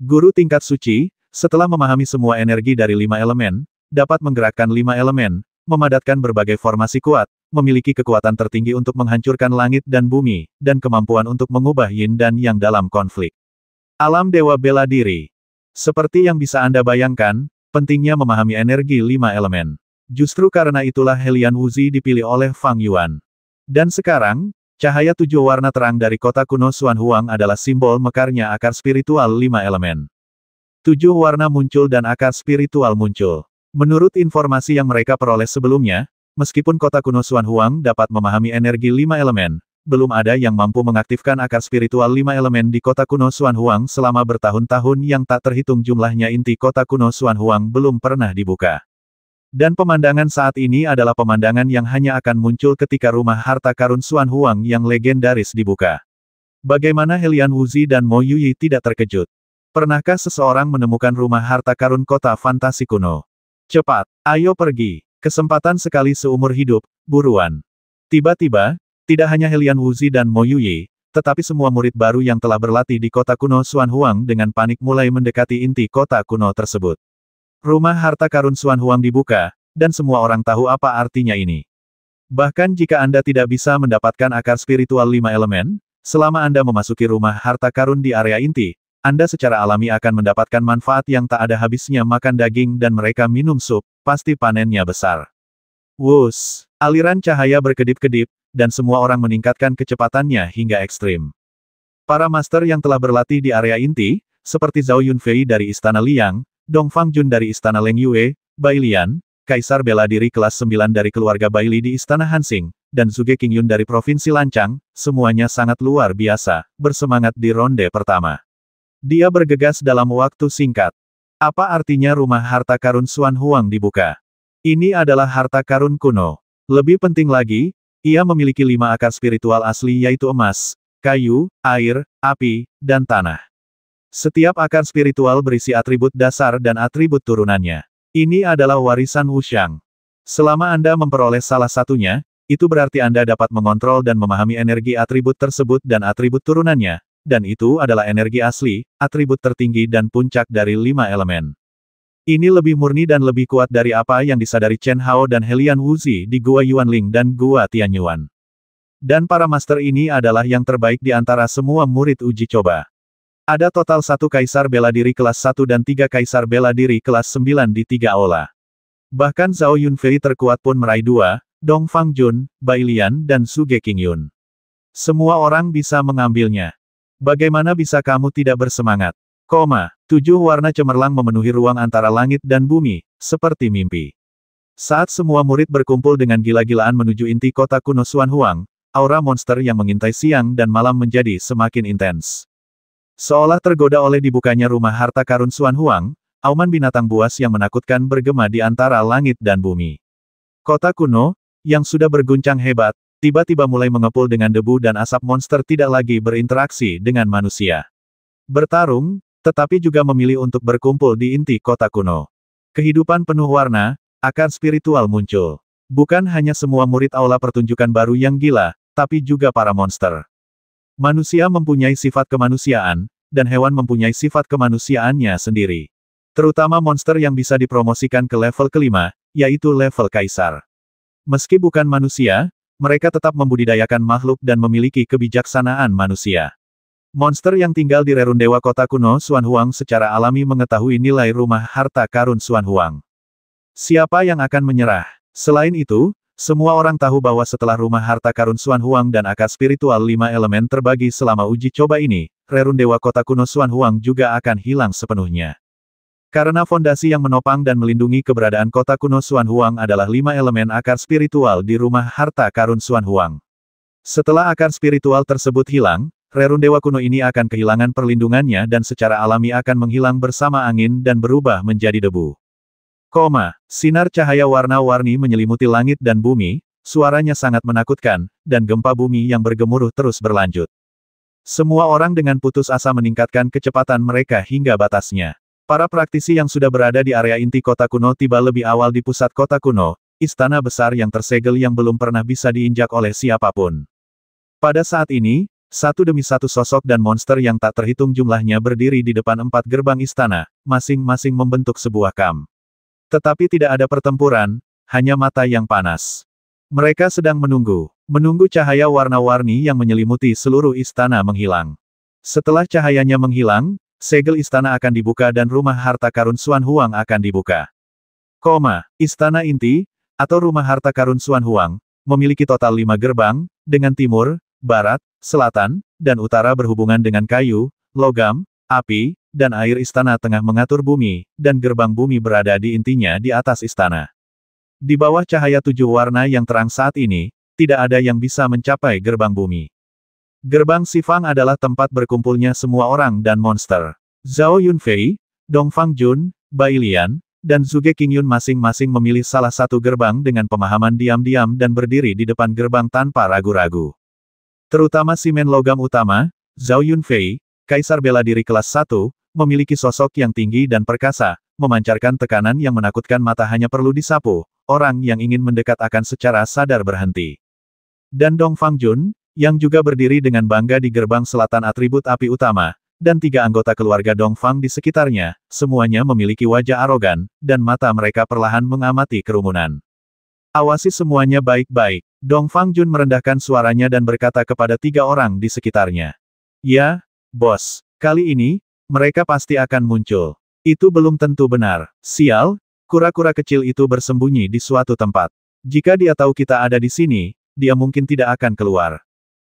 Guru tingkat suci, setelah memahami semua energi dari lima elemen, dapat menggerakkan lima elemen, memadatkan berbagai formasi kuat, memiliki kekuatan tertinggi untuk menghancurkan langit dan bumi, dan kemampuan untuk mengubah yin dan yang dalam konflik. Alam Dewa Bela Diri Seperti yang bisa Anda bayangkan, pentingnya memahami energi lima elemen. Justru karena itulah Helian Wuzi dipilih oleh Fang Yuan. Dan sekarang, cahaya tujuh warna terang dari kota kuno Xuan Huang adalah simbol mekarnya akar spiritual lima elemen. Tujuh warna muncul dan akar spiritual muncul. Menurut informasi yang mereka peroleh sebelumnya, meskipun kota kuno Suan Huang dapat memahami energi lima elemen, belum ada yang mampu mengaktifkan akar spiritual lima elemen di kota kuno Suan Huang selama bertahun-tahun yang tak terhitung jumlahnya inti kota kuno Suan Huang belum pernah dibuka. Dan pemandangan saat ini adalah pemandangan yang hanya akan muncul ketika rumah harta karun Suan Huang yang legendaris dibuka. Bagaimana Helian Wuzi dan Mo Yuyi tidak terkejut? Pernahkah seseorang menemukan rumah harta karun kota fantasi kuno? Cepat, ayo pergi. Kesempatan sekali seumur hidup, buruan. Tiba-tiba, tidak hanya Helian Wuzi dan Mo Yuyi, tetapi semua murid baru yang telah berlatih di kota kuno Suanhuang Huang dengan panik mulai mendekati inti kota kuno tersebut. Rumah harta karun Suanhuang Huang dibuka, dan semua orang tahu apa artinya ini. Bahkan jika Anda tidak bisa mendapatkan akar spiritual lima elemen, selama Anda memasuki rumah harta karun di area inti, anda secara alami akan mendapatkan manfaat yang tak ada habisnya makan daging dan mereka minum sup, pasti panennya besar. Wus, aliran cahaya berkedip-kedip, dan semua orang meningkatkan kecepatannya hingga ekstrim. Para master yang telah berlatih di area inti, seperti Zhao Yunfei dari Istana Liang, Dongfang Jun dari Istana Leng Yue, Bai Lian, Kaisar bela diri kelas 9 dari keluarga Bai Baili di Istana Hansing, dan Zuge Qingyun dari Provinsi Lancang, semuanya sangat luar biasa, bersemangat di ronde pertama. Dia bergegas dalam waktu singkat. Apa artinya rumah harta karun Suan Huang dibuka? Ini adalah harta karun kuno. Lebih penting lagi, ia memiliki lima akar spiritual asli yaitu emas, kayu, air, api, dan tanah. Setiap akar spiritual berisi atribut dasar dan atribut turunannya. Ini adalah warisan Wushang. Selama Anda memperoleh salah satunya, itu berarti Anda dapat mengontrol dan memahami energi atribut tersebut dan atribut turunannya, dan itu adalah energi asli, atribut tertinggi dan puncak dari lima elemen. Ini lebih murni dan lebih kuat dari apa yang disadari Chen Hao dan Helian Wuzi di Gua Yuanling dan Gua Tianyuan. Dan para master ini adalah yang terbaik di antara semua murid uji coba. Ada total satu kaisar bela diri kelas 1 dan tiga kaisar bela diri kelas 9 di tiga aula. Bahkan Zhao Yunfei terkuat pun meraih dua, Dong Jun, Bai Lian dan Suge Qingyun. Semua orang bisa mengambilnya. Bagaimana bisa kamu tidak bersemangat? Koma, tujuh warna cemerlang memenuhi ruang antara langit dan bumi, seperti mimpi. Saat semua murid berkumpul dengan gila-gilaan menuju inti kota kuno Xuan Huang, aura monster yang mengintai siang dan malam menjadi semakin intens. Seolah tergoda oleh dibukanya rumah harta karun Xuan Huang, auman binatang buas yang menakutkan bergema di antara langit dan bumi. Kota kuno, yang sudah berguncang hebat, tiba-tiba mulai mengepul dengan debu dan asap monster tidak lagi berinteraksi dengan manusia. Bertarung, tetapi juga memilih untuk berkumpul di inti kota kuno. Kehidupan penuh warna, akar spiritual muncul. Bukan hanya semua murid aula pertunjukan baru yang gila, tapi juga para monster. Manusia mempunyai sifat kemanusiaan, dan hewan mempunyai sifat kemanusiaannya sendiri. Terutama monster yang bisa dipromosikan ke level kelima, yaitu level kaisar. Meski bukan manusia, mereka tetap membudidayakan makhluk dan memiliki kebijaksanaan manusia. Monster yang tinggal di Rerun Dewa Kota Kuno Suan Huang secara alami mengetahui nilai rumah harta karun Suan Huang. Siapa yang akan menyerah? Selain itu, semua orang tahu bahwa setelah rumah harta karun Suan Huang dan akar spiritual lima elemen terbagi selama uji coba ini, Rerun Dewa Kota Kuno Suan Huang juga akan hilang sepenuhnya. Karena fondasi yang menopang dan melindungi keberadaan kota kuno Huang adalah lima elemen akar spiritual di rumah harta karun Huang. Setelah akar spiritual tersebut hilang, Rerun Dewa kuno ini akan kehilangan perlindungannya dan secara alami akan menghilang bersama angin dan berubah menjadi debu. Koma, sinar cahaya warna-warni menyelimuti langit dan bumi, suaranya sangat menakutkan, dan gempa bumi yang bergemuruh terus berlanjut. Semua orang dengan putus asa meningkatkan kecepatan mereka hingga batasnya. Para praktisi yang sudah berada di area inti kota kuno tiba lebih awal di pusat kota kuno, istana besar yang tersegel yang belum pernah bisa diinjak oleh siapapun. Pada saat ini, satu demi satu sosok dan monster yang tak terhitung jumlahnya berdiri di depan empat gerbang istana, masing-masing membentuk sebuah kam. Tetapi tidak ada pertempuran, hanya mata yang panas. Mereka sedang menunggu, menunggu cahaya warna-warni yang menyelimuti seluruh istana menghilang. Setelah cahayanya menghilang, segel istana akan dibuka dan rumah harta karun Suan Huang akan dibuka. Koma, istana inti, atau rumah harta karun Suan Huang, memiliki total lima gerbang, dengan timur, barat, selatan, dan utara berhubungan dengan kayu, logam, api, dan air istana tengah mengatur bumi, dan gerbang bumi berada di intinya di atas istana. Di bawah cahaya tujuh warna yang terang saat ini, tidak ada yang bisa mencapai gerbang bumi. Gerbang Sifang adalah tempat berkumpulnya semua orang dan monster. Zhao Yunfei, Dongfang Jun, Bai Lian, dan Zuge Qingyun masing-masing memilih salah satu gerbang dengan pemahaman diam-diam dan berdiri di depan gerbang tanpa ragu-ragu. Terutama Simen Logam utama, Zhao Yunfei, Kaisar Bela Diri kelas 1, memiliki sosok yang tinggi dan perkasa, memancarkan tekanan yang menakutkan mata hanya perlu disapu, orang yang ingin mendekat akan secara sadar berhenti. Dan Dong Jun yang juga berdiri dengan bangga di gerbang selatan atribut api utama, dan tiga anggota keluarga Dongfang di sekitarnya, semuanya memiliki wajah arogan, dan mata mereka perlahan mengamati kerumunan. Awasi semuanya baik-baik. Dongfang Jun merendahkan suaranya dan berkata kepada tiga orang di sekitarnya. Ya, bos. Kali ini, mereka pasti akan muncul. Itu belum tentu benar. Sial, kura-kura kecil itu bersembunyi di suatu tempat. Jika dia tahu kita ada di sini, dia mungkin tidak akan keluar.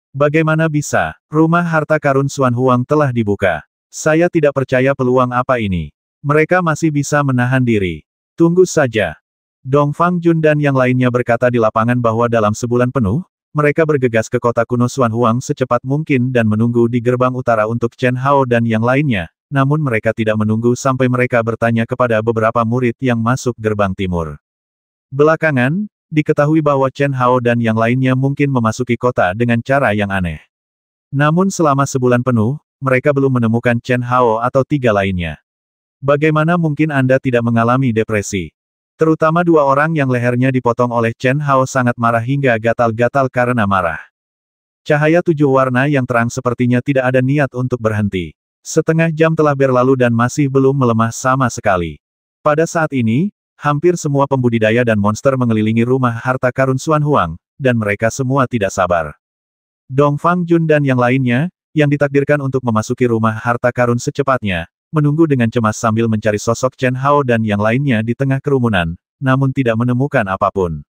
Bagaimana bisa? Rumah harta karun Suan Huang telah dibuka. Saya tidak percaya peluang apa ini. Mereka masih bisa menahan diri. Tunggu saja. Dong Fang Jun dan yang lainnya berkata di lapangan bahwa dalam sebulan penuh, mereka bergegas ke kota kuno Suan Huang secepat mungkin dan menunggu di gerbang utara untuk Chen Hao dan yang lainnya, namun mereka tidak menunggu sampai mereka bertanya kepada beberapa murid yang masuk gerbang timur. Belakangan, diketahui bahwa Chen Hao dan yang lainnya mungkin memasuki kota dengan cara yang aneh. Namun selama sebulan penuh, mereka belum menemukan Chen Hao atau tiga lainnya. Bagaimana mungkin Anda tidak mengalami depresi? Terutama dua orang yang lehernya dipotong oleh Chen Hao sangat marah hingga gatal-gatal karena marah. Cahaya tujuh warna yang terang sepertinya tidak ada niat untuk berhenti. Setengah jam telah berlalu dan masih belum melemah sama sekali. Pada saat ini, Hampir semua pembudidaya dan monster mengelilingi rumah harta karun Xuan Huang, dan mereka semua tidak sabar. Dong Fang Jun dan yang lainnya, yang ditakdirkan untuk memasuki rumah harta karun secepatnya, menunggu dengan cemas sambil mencari sosok Chen Hao dan yang lainnya di tengah kerumunan, namun tidak menemukan apapun.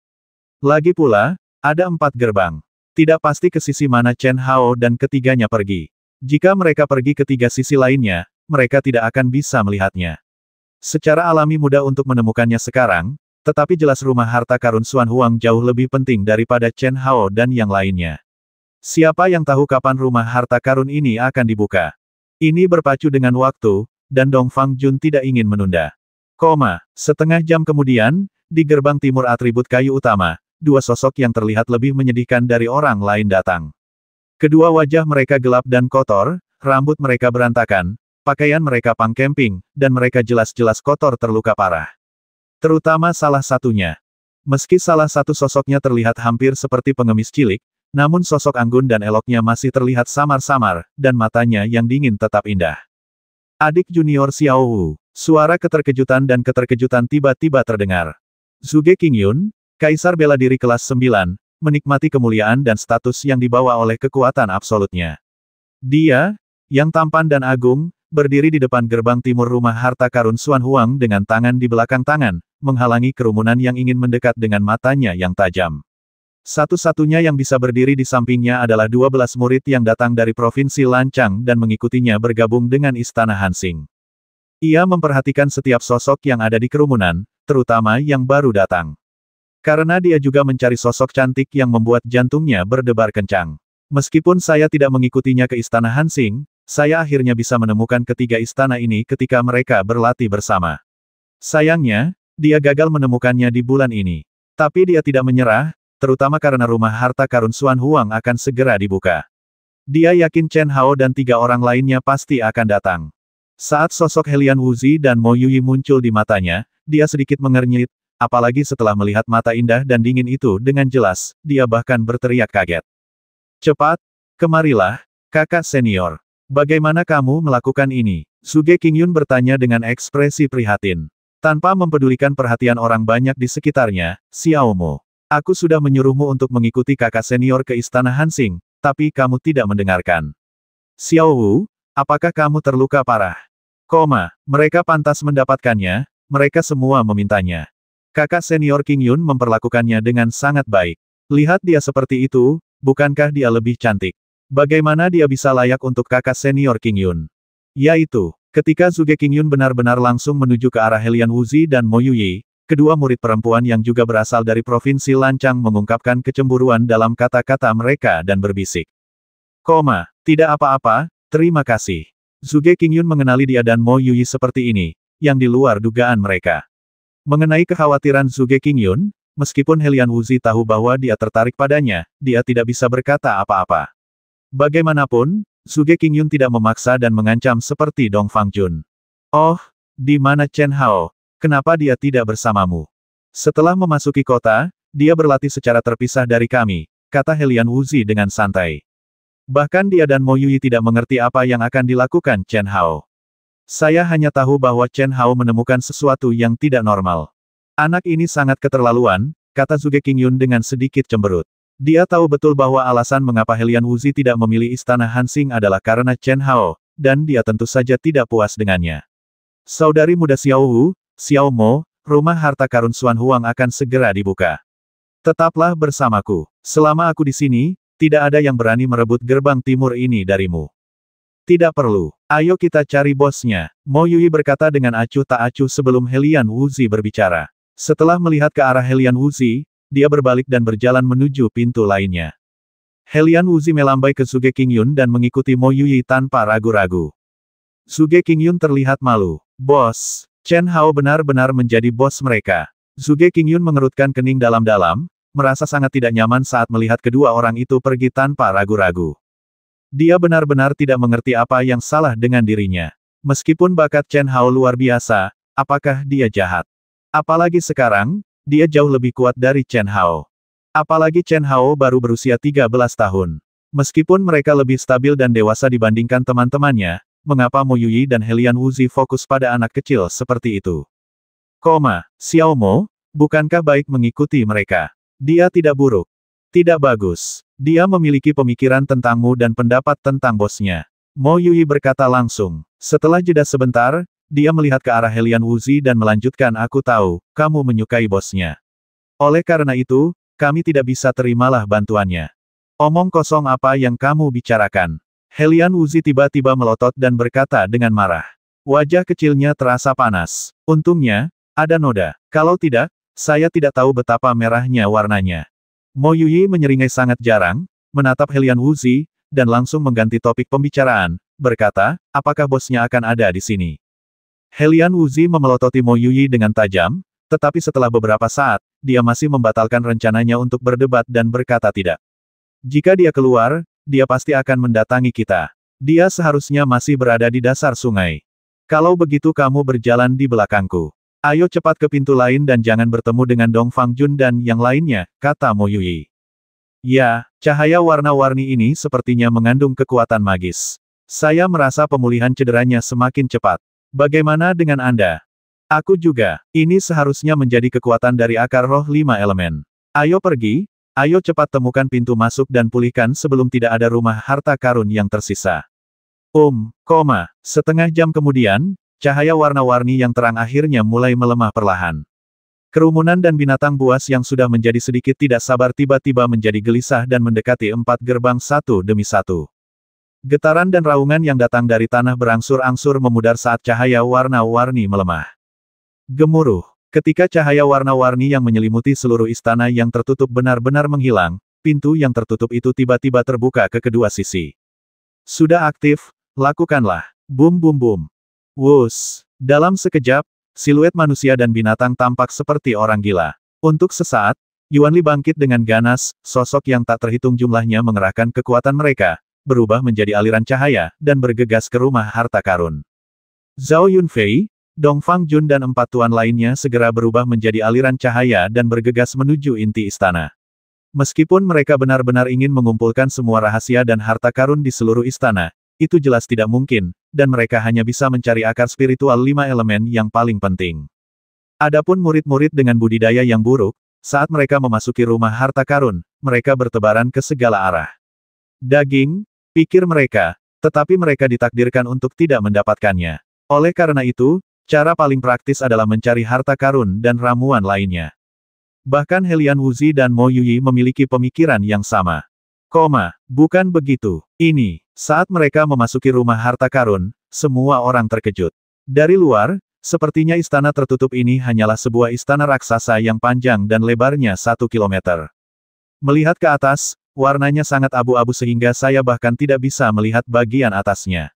Lagi pula, ada empat gerbang. Tidak pasti ke sisi mana Chen Hao dan ketiganya pergi. Jika mereka pergi ke tiga sisi lainnya, mereka tidak akan bisa melihatnya. Secara alami mudah untuk menemukannya sekarang, tetapi jelas rumah harta karun Suan Huang jauh lebih penting daripada Chen Hao dan yang lainnya. Siapa yang tahu kapan rumah harta karun ini akan dibuka? Ini berpacu dengan waktu, dan Dong Fang Jun tidak ingin menunda. Koma, setengah jam kemudian, di gerbang timur atribut kayu utama, dua sosok yang terlihat lebih menyedihkan dari orang lain datang. Kedua wajah mereka gelap dan kotor, rambut mereka berantakan, Pakaian mereka pang camping, dan mereka jelas-jelas kotor terluka parah. Terutama salah satunya. Meski salah satu sosoknya terlihat hampir seperti pengemis cilik, namun sosok anggun dan eloknya masih terlihat samar-samar, dan matanya yang dingin tetap indah. Adik junior Xiao Wu, suara keterkejutan dan keterkejutan tiba-tiba terdengar. Zuge Qingyun, Kaisar bela diri kelas 9, menikmati kemuliaan dan status yang dibawa oleh kekuatan absolutnya. Dia, yang tampan dan agung, berdiri di depan gerbang timur rumah harta karun Suan Huang dengan tangan di belakang tangan, menghalangi kerumunan yang ingin mendekat dengan matanya yang tajam. Satu-satunya yang bisa berdiri di sampingnya adalah 12 murid yang datang dari provinsi Lancang dan mengikutinya bergabung dengan Istana Hansing. Ia memperhatikan setiap sosok yang ada di kerumunan, terutama yang baru datang. Karena dia juga mencari sosok cantik yang membuat jantungnya berdebar kencang. Meskipun saya tidak mengikutinya ke Istana Hansing, saya akhirnya bisa menemukan ketiga istana ini ketika mereka berlatih bersama. Sayangnya, dia gagal menemukannya di bulan ini. Tapi dia tidak menyerah, terutama karena rumah harta karun Suan Huang akan segera dibuka. Dia yakin Chen Hao dan tiga orang lainnya pasti akan datang. Saat sosok Helian Wuzi dan Mo Yui muncul di matanya, dia sedikit mengernyit, apalagi setelah melihat mata indah dan dingin itu dengan jelas, dia bahkan berteriak kaget. Cepat, kemarilah, kakak senior. Bagaimana kamu melakukan ini? Suge Yun bertanya dengan ekspresi prihatin. Tanpa mempedulikan perhatian orang banyak di sekitarnya, Xiaomo. Aku sudah menyuruhmu untuk mengikuti kakak senior ke istana Hansing, tapi kamu tidak mendengarkan. Xiao Wu, apakah kamu terluka parah? Koma, mereka pantas mendapatkannya, mereka semua memintanya. Kakak senior King Yun memperlakukannya dengan sangat baik. Lihat dia seperti itu, bukankah dia lebih cantik? Bagaimana dia bisa layak untuk kakak senior King Yun? Yaitu, ketika Zuge King Yun benar-benar langsung menuju ke arah Helian Wuzi dan Mo Yuyi, kedua murid perempuan yang juga berasal dari provinsi Lancang mengungkapkan kecemburuan dalam kata-kata mereka dan berbisik. Koma, tidak apa-apa, terima kasih. Zuge King Yun mengenali dia dan Mo Yuyi seperti ini, yang di luar dugaan mereka. Mengenai kekhawatiran Zuge King Yun, meskipun Helian Wuzi tahu bahwa dia tertarik padanya, dia tidak bisa berkata apa-apa. Bagaimanapun, Suge King Yun tidak memaksa dan mengancam seperti Dong Fang Jun. Oh, di mana Chen Hao? Kenapa dia tidak bersamamu? Setelah memasuki kota, dia berlatih secara terpisah dari kami, kata Helian Wuzi dengan santai. Bahkan dia dan Mo Yui tidak mengerti apa yang akan dilakukan Chen Hao. Saya hanya tahu bahwa Chen Hao menemukan sesuatu yang tidak normal. Anak ini sangat keterlaluan, kata Zuge Yun dengan sedikit cemberut. Dia tahu betul bahwa alasan mengapa Helian Wuzi tidak memilih istana Hansing adalah karena Chen Hao, dan dia tentu saja tidak puas dengannya. Saudari muda Xiao Wu, Xiao Mo, rumah harta karun Xuan Huang akan segera dibuka. Tetaplah bersamaku. Selama aku di sini, tidak ada yang berani merebut gerbang timur ini darimu. Tidak perlu. Ayo kita cari bosnya. Mo Yui berkata dengan acuh tak acuh sebelum Helian Wuzi berbicara. Setelah melihat ke arah Helian Wuzi, dia berbalik dan berjalan menuju pintu lainnya. Helian Wuzi melambai ke Suge King Yun dan mengikuti Mo Yuyi tanpa ragu-ragu. Suge King Yun terlihat malu. Bos, Chen Hao benar-benar menjadi bos mereka. Suge King Yun mengerutkan kening dalam-dalam, merasa sangat tidak nyaman saat melihat kedua orang itu pergi tanpa ragu-ragu. Dia benar-benar tidak mengerti apa yang salah dengan dirinya. Meskipun bakat Chen Hao luar biasa, apakah dia jahat? Apalagi sekarang, dia jauh lebih kuat dari Chen Hao. Apalagi Chen Hao baru berusia 13 tahun. Meskipun mereka lebih stabil dan dewasa dibandingkan teman-temannya, mengapa Mo Yuyi dan Helian Wuzi fokus pada anak kecil seperti itu? Koma, Xiao Mo, bukankah baik mengikuti mereka? Dia tidak buruk. Tidak bagus. Dia memiliki pemikiran tentangmu dan pendapat tentang bosnya. Mo Yui berkata langsung. Setelah jeda sebentar, dia melihat ke arah Helian Wuzi dan melanjutkan aku tahu, kamu menyukai bosnya. Oleh karena itu, kami tidak bisa terimalah bantuannya. Omong kosong apa yang kamu bicarakan. Helian Wuzi tiba-tiba melotot dan berkata dengan marah. Wajah kecilnya terasa panas. Untungnya, ada noda. Kalau tidak, saya tidak tahu betapa merahnya warnanya. Mo Yuyi menyeringai sangat jarang, menatap Helian Wuzi, dan langsung mengganti topik pembicaraan, berkata, apakah bosnya akan ada di sini? Helian Wuzi memelototi Mo Yuyi dengan tajam, tetapi setelah beberapa saat, dia masih membatalkan rencananya untuk berdebat dan berkata tidak. Jika dia keluar, dia pasti akan mendatangi kita. Dia seharusnya masih berada di dasar sungai. Kalau begitu kamu berjalan di belakangku. Ayo cepat ke pintu lain dan jangan bertemu dengan Dong Fang Jun dan yang lainnya, kata Mo Yui. Ya, cahaya warna-warni ini sepertinya mengandung kekuatan magis. Saya merasa pemulihan cederanya semakin cepat. Bagaimana dengan Anda? Aku juga, ini seharusnya menjadi kekuatan dari akar roh lima elemen. Ayo pergi, ayo cepat temukan pintu masuk dan pulihkan sebelum tidak ada rumah harta karun yang tersisa. um, koma, setengah jam kemudian, cahaya warna-warni yang terang akhirnya mulai melemah perlahan. Kerumunan dan binatang buas yang sudah menjadi sedikit tidak sabar tiba-tiba menjadi gelisah dan mendekati empat gerbang satu demi satu. Getaran dan raungan yang datang dari tanah berangsur-angsur memudar saat cahaya warna-warni melemah. Gemuruh. Ketika cahaya warna-warni yang menyelimuti seluruh istana yang tertutup benar-benar menghilang, pintu yang tertutup itu tiba-tiba terbuka ke kedua sisi. Sudah aktif, lakukanlah. Bum bum bum. Wus. Dalam sekejap, siluet manusia dan binatang tampak seperti orang gila. Untuk sesaat, Yuan Li bangkit dengan ganas, sosok yang tak terhitung jumlahnya mengerahkan kekuatan mereka, berubah menjadi aliran cahaya, dan bergegas ke rumah harta karun. Zhao Yunfei, Dong Fang Jun dan empat tuan lainnya segera berubah menjadi aliran cahaya dan bergegas menuju inti istana. Meskipun mereka benar-benar ingin mengumpulkan semua rahasia dan harta karun di seluruh istana, itu jelas tidak mungkin, dan mereka hanya bisa mencari akar spiritual lima elemen yang paling penting. Adapun murid-murid dengan budidaya yang buruk, saat mereka memasuki rumah harta karun, mereka bertebaran ke segala arah. Daging, Pikir mereka, tetapi mereka ditakdirkan untuk tidak mendapatkannya. Oleh karena itu, cara paling praktis adalah mencari harta karun dan ramuan lainnya. Bahkan Helian Wuzi dan Mo Yuyi memiliki pemikiran yang sama. Koma, bukan begitu. Ini, saat mereka memasuki rumah harta karun, semua orang terkejut. Dari luar, sepertinya istana tertutup ini hanyalah sebuah istana raksasa yang panjang dan lebarnya satu kilometer. Melihat ke atas, Warnanya sangat abu-abu sehingga saya bahkan tidak bisa melihat bagian atasnya.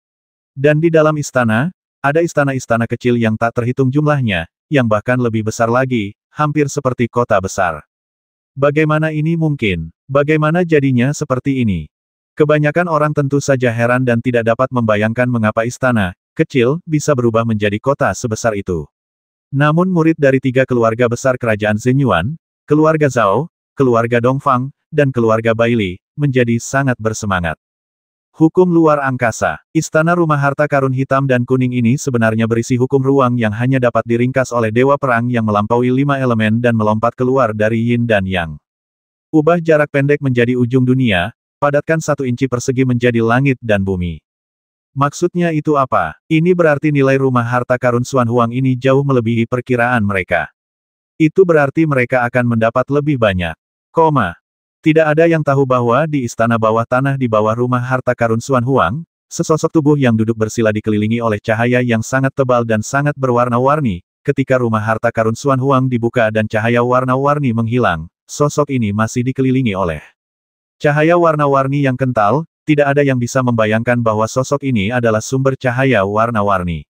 Dan di dalam istana, ada istana-istana kecil yang tak terhitung jumlahnya, yang bahkan lebih besar lagi, hampir seperti kota besar. Bagaimana ini mungkin? Bagaimana jadinya seperti ini? Kebanyakan orang tentu saja heran dan tidak dapat membayangkan mengapa istana, kecil, bisa berubah menjadi kota sebesar itu. Namun murid dari tiga keluarga besar kerajaan Zenyuan, keluarga Zhao, keluarga Dongfang, dan keluarga Bailey, menjadi sangat bersemangat. Hukum luar angkasa. Istana rumah harta karun hitam dan kuning ini sebenarnya berisi hukum ruang yang hanya dapat diringkas oleh Dewa Perang yang melampaui lima elemen dan melompat keluar dari yin dan yang. Ubah jarak pendek menjadi ujung dunia, padatkan satu inci persegi menjadi langit dan bumi. Maksudnya itu apa? Ini berarti nilai rumah harta karun Suan Huang ini jauh melebihi perkiraan mereka. Itu berarti mereka akan mendapat lebih banyak. Koma, tidak ada yang tahu bahwa di istana bawah tanah di bawah rumah harta karun Suan Huang, sesosok tubuh yang duduk bersila dikelilingi oleh cahaya yang sangat tebal dan sangat berwarna-warni, ketika rumah harta karun Suan Huang dibuka dan cahaya warna-warni menghilang, sosok ini masih dikelilingi oleh cahaya warna-warni yang kental, tidak ada yang bisa membayangkan bahwa sosok ini adalah sumber cahaya warna-warni.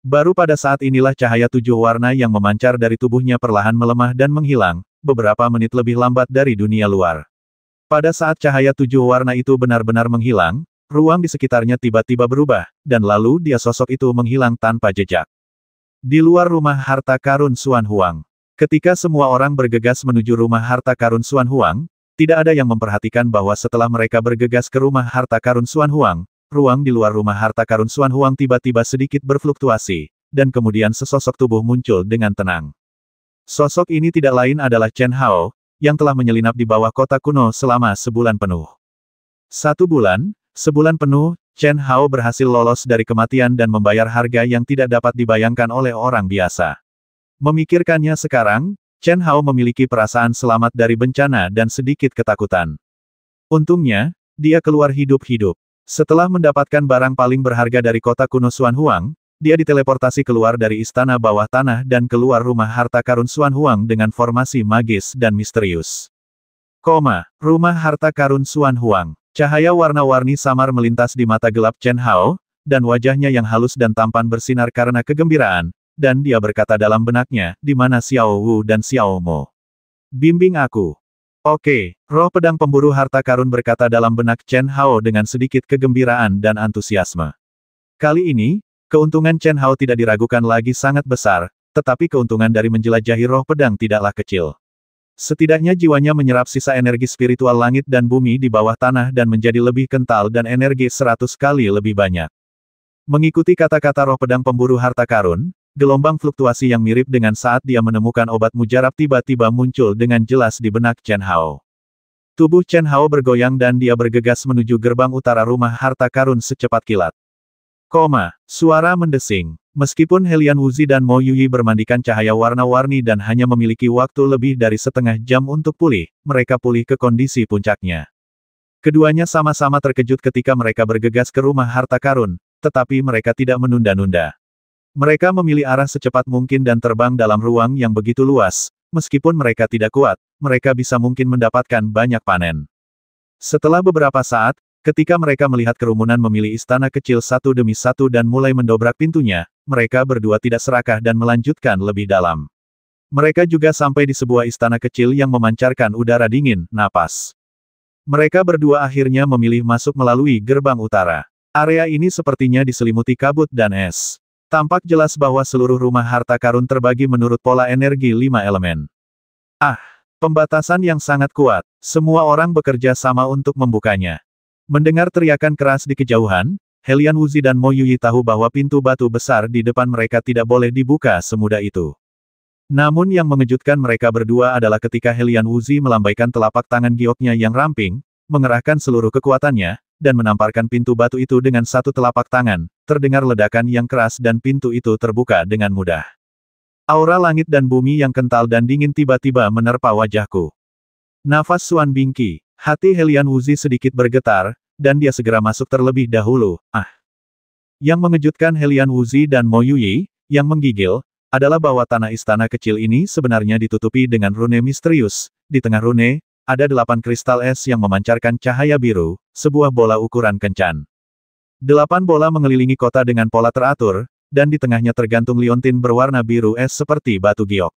Baru pada saat inilah cahaya tujuh warna yang memancar dari tubuhnya perlahan melemah dan menghilang, beberapa menit lebih lambat dari dunia luar. Pada saat cahaya tujuh warna itu benar-benar menghilang, ruang di sekitarnya tiba-tiba berubah, dan lalu dia sosok itu menghilang tanpa jejak. Di luar rumah harta karun Suan Huang. Ketika semua orang bergegas menuju rumah harta karun Suan Huang, tidak ada yang memperhatikan bahwa setelah mereka bergegas ke rumah harta karun Suan Huang, ruang di luar rumah harta karun Suan Huang tiba-tiba sedikit berfluktuasi, dan kemudian sesosok tubuh muncul dengan tenang. Sosok ini tidak lain adalah Chen Hao, yang telah menyelinap di bawah kota kuno selama sebulan penuh. Satu bulan, sebulan penuh, Chen Hao berhasil lolos dari kematian dan membayar harga yang tidak dapat dibayangkan oleh orang biasa. Memikirkannya sekarang, Chen Hao memiliki perasaan selamat dari bencana dan sedikit ketakutan. Untungnya, dia keluar hidup-hidup. Setelah mendapatkan barang paling berharga dari kota kuno Xuanhuang, Huang, dia diteleportasi keluar dari istana bawah tanah dan keluar rumah harta karun Xuan Huang dengan formasi magis dan misterius. Koma, rumah harta karun Xuan Huang. Cahaya warna-warni samar melintas di mata gelap Chen Hao, dan wajahnya yang halus dan tampan bersinar karena kegembiraan, dan dia berkata dalam benaknya, di mana Xiao Wu dan Xiao Mo. Bimbing aku. Oke, roh pedang pemburu harta karun berkata dalam benak Chen Hao dengan sedikit kegembiraan dan antusiasme. Kali ini, Keuntungan Chen Hao tidak diragukan lagi sangat besar, tetapi keuntungan dari menjelajahi roh pedang tidaklah kecil. Setidaknya jiwanya menyerap sisa energi spiritual langit dan bumi di bawah tanah dan menjadi lebih kental dan energi seratus kali lebih banyak. Mengikuti kata-kata roh pedang pemburu harta karun, gelombang fluktuasi yang mirip dengan saat dia menemukan obat mujarab tiba-tiba muncul dengan jelas di benak Chen Hao. Tubuh Chen Hao bergoyang dan dia bergegas menuju gerbang utara rumah harta karun secepat kilat. Koma, suara mendesing. Meskipun Helian Wuzi dan Mo Yuyi bermandikan cahaya warna-warni dan hanya memiliki waktu lebih dari setengah jam untuk pulih, mereka pulih ke kondisi puncaknya. Keduanya sama-sama terkejut ketika mereka bergegas ke rumah harta karun, tetapi mereka tidak menunda-nunda. Mereka memilih arah secepat mungkin dan terbang dalam ruang yang begitu luas, meskipun mereka tidak kuat, mereka bisa mungkin mendapatkan banyak panen. Setelah beberapa saat, Ketika mereka melihat kerumunan memilih istana kecil satu demi satu dan mulai mendobrak pintunya, mereka berdua tidak serakah dan melanjutkan lebih dalam. Mereka juga sampai di sebuah istana kecil yang memancarkan udara dingin, napas. Mereka berdua akhirnya memilih masuk melalui gerbang utara. Area ini sepertinya diselimuti kabut dan es. Tampak jelas bahwa seluruh rumah harta karun terbagi menurut pola energi lima elemen. Ah, pembatasan yang sangat kuat, semua orang bekerja sama untuk membukanya. Mendengar teriakan keras di kejauhan, Helian Wuzi dan Mo Yuyi tahu bahwa pintu batu besar di depan mereka tidak boleh dibuka semudah itu. Namun yang mengejutkan mereka berdua adalah ketika Helian Wuzi melambaikan telapak tangan gioknya yang ramping, mengerahkan seluruh kekuatannya, dan menamparkan pintu batu itu dengan satu telapak tangan, terdengar ledakan yang keras dan pintu itu terbuka dengan mudah. Aura langit dan bumi yang kental dan dingin tiba-tiba menerpa wajahku. Nafas Suan Bingki, Hati Helian Wuzi sedikit bergetar, dan dia segera masuk terlebih dahulu, ah. Yang mengejutkan Helian Wuzi dan Mo Yuyi, yang menggigil, adalah bahwa tanah istana kecil ini sebenarnya ditutupi dengan rune misterius. Di tengah rune, ada delapan kristal es yang memancarkan cahaya biru, sebuah bola ukuran kencan. Delapan bola mengelilingi kota dengan pola teratur, dan di tengahnya tergantung liontin berwarna biru es seperti batu giok.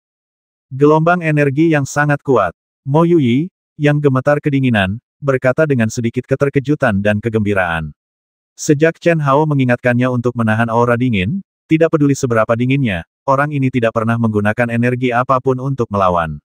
Gelombang energi yang sangat kuat. Mo Yuyi, yang gemetar kedinginan, berkata dengan sedikit keterkejutan dan kegembiraan. Sejak Chen Hao mengingatkannya untuk menahan aura dingin, tidak peduli seberapa dinginnya, orang ini tidak pernah menggunakan energi apapun untuk melawan.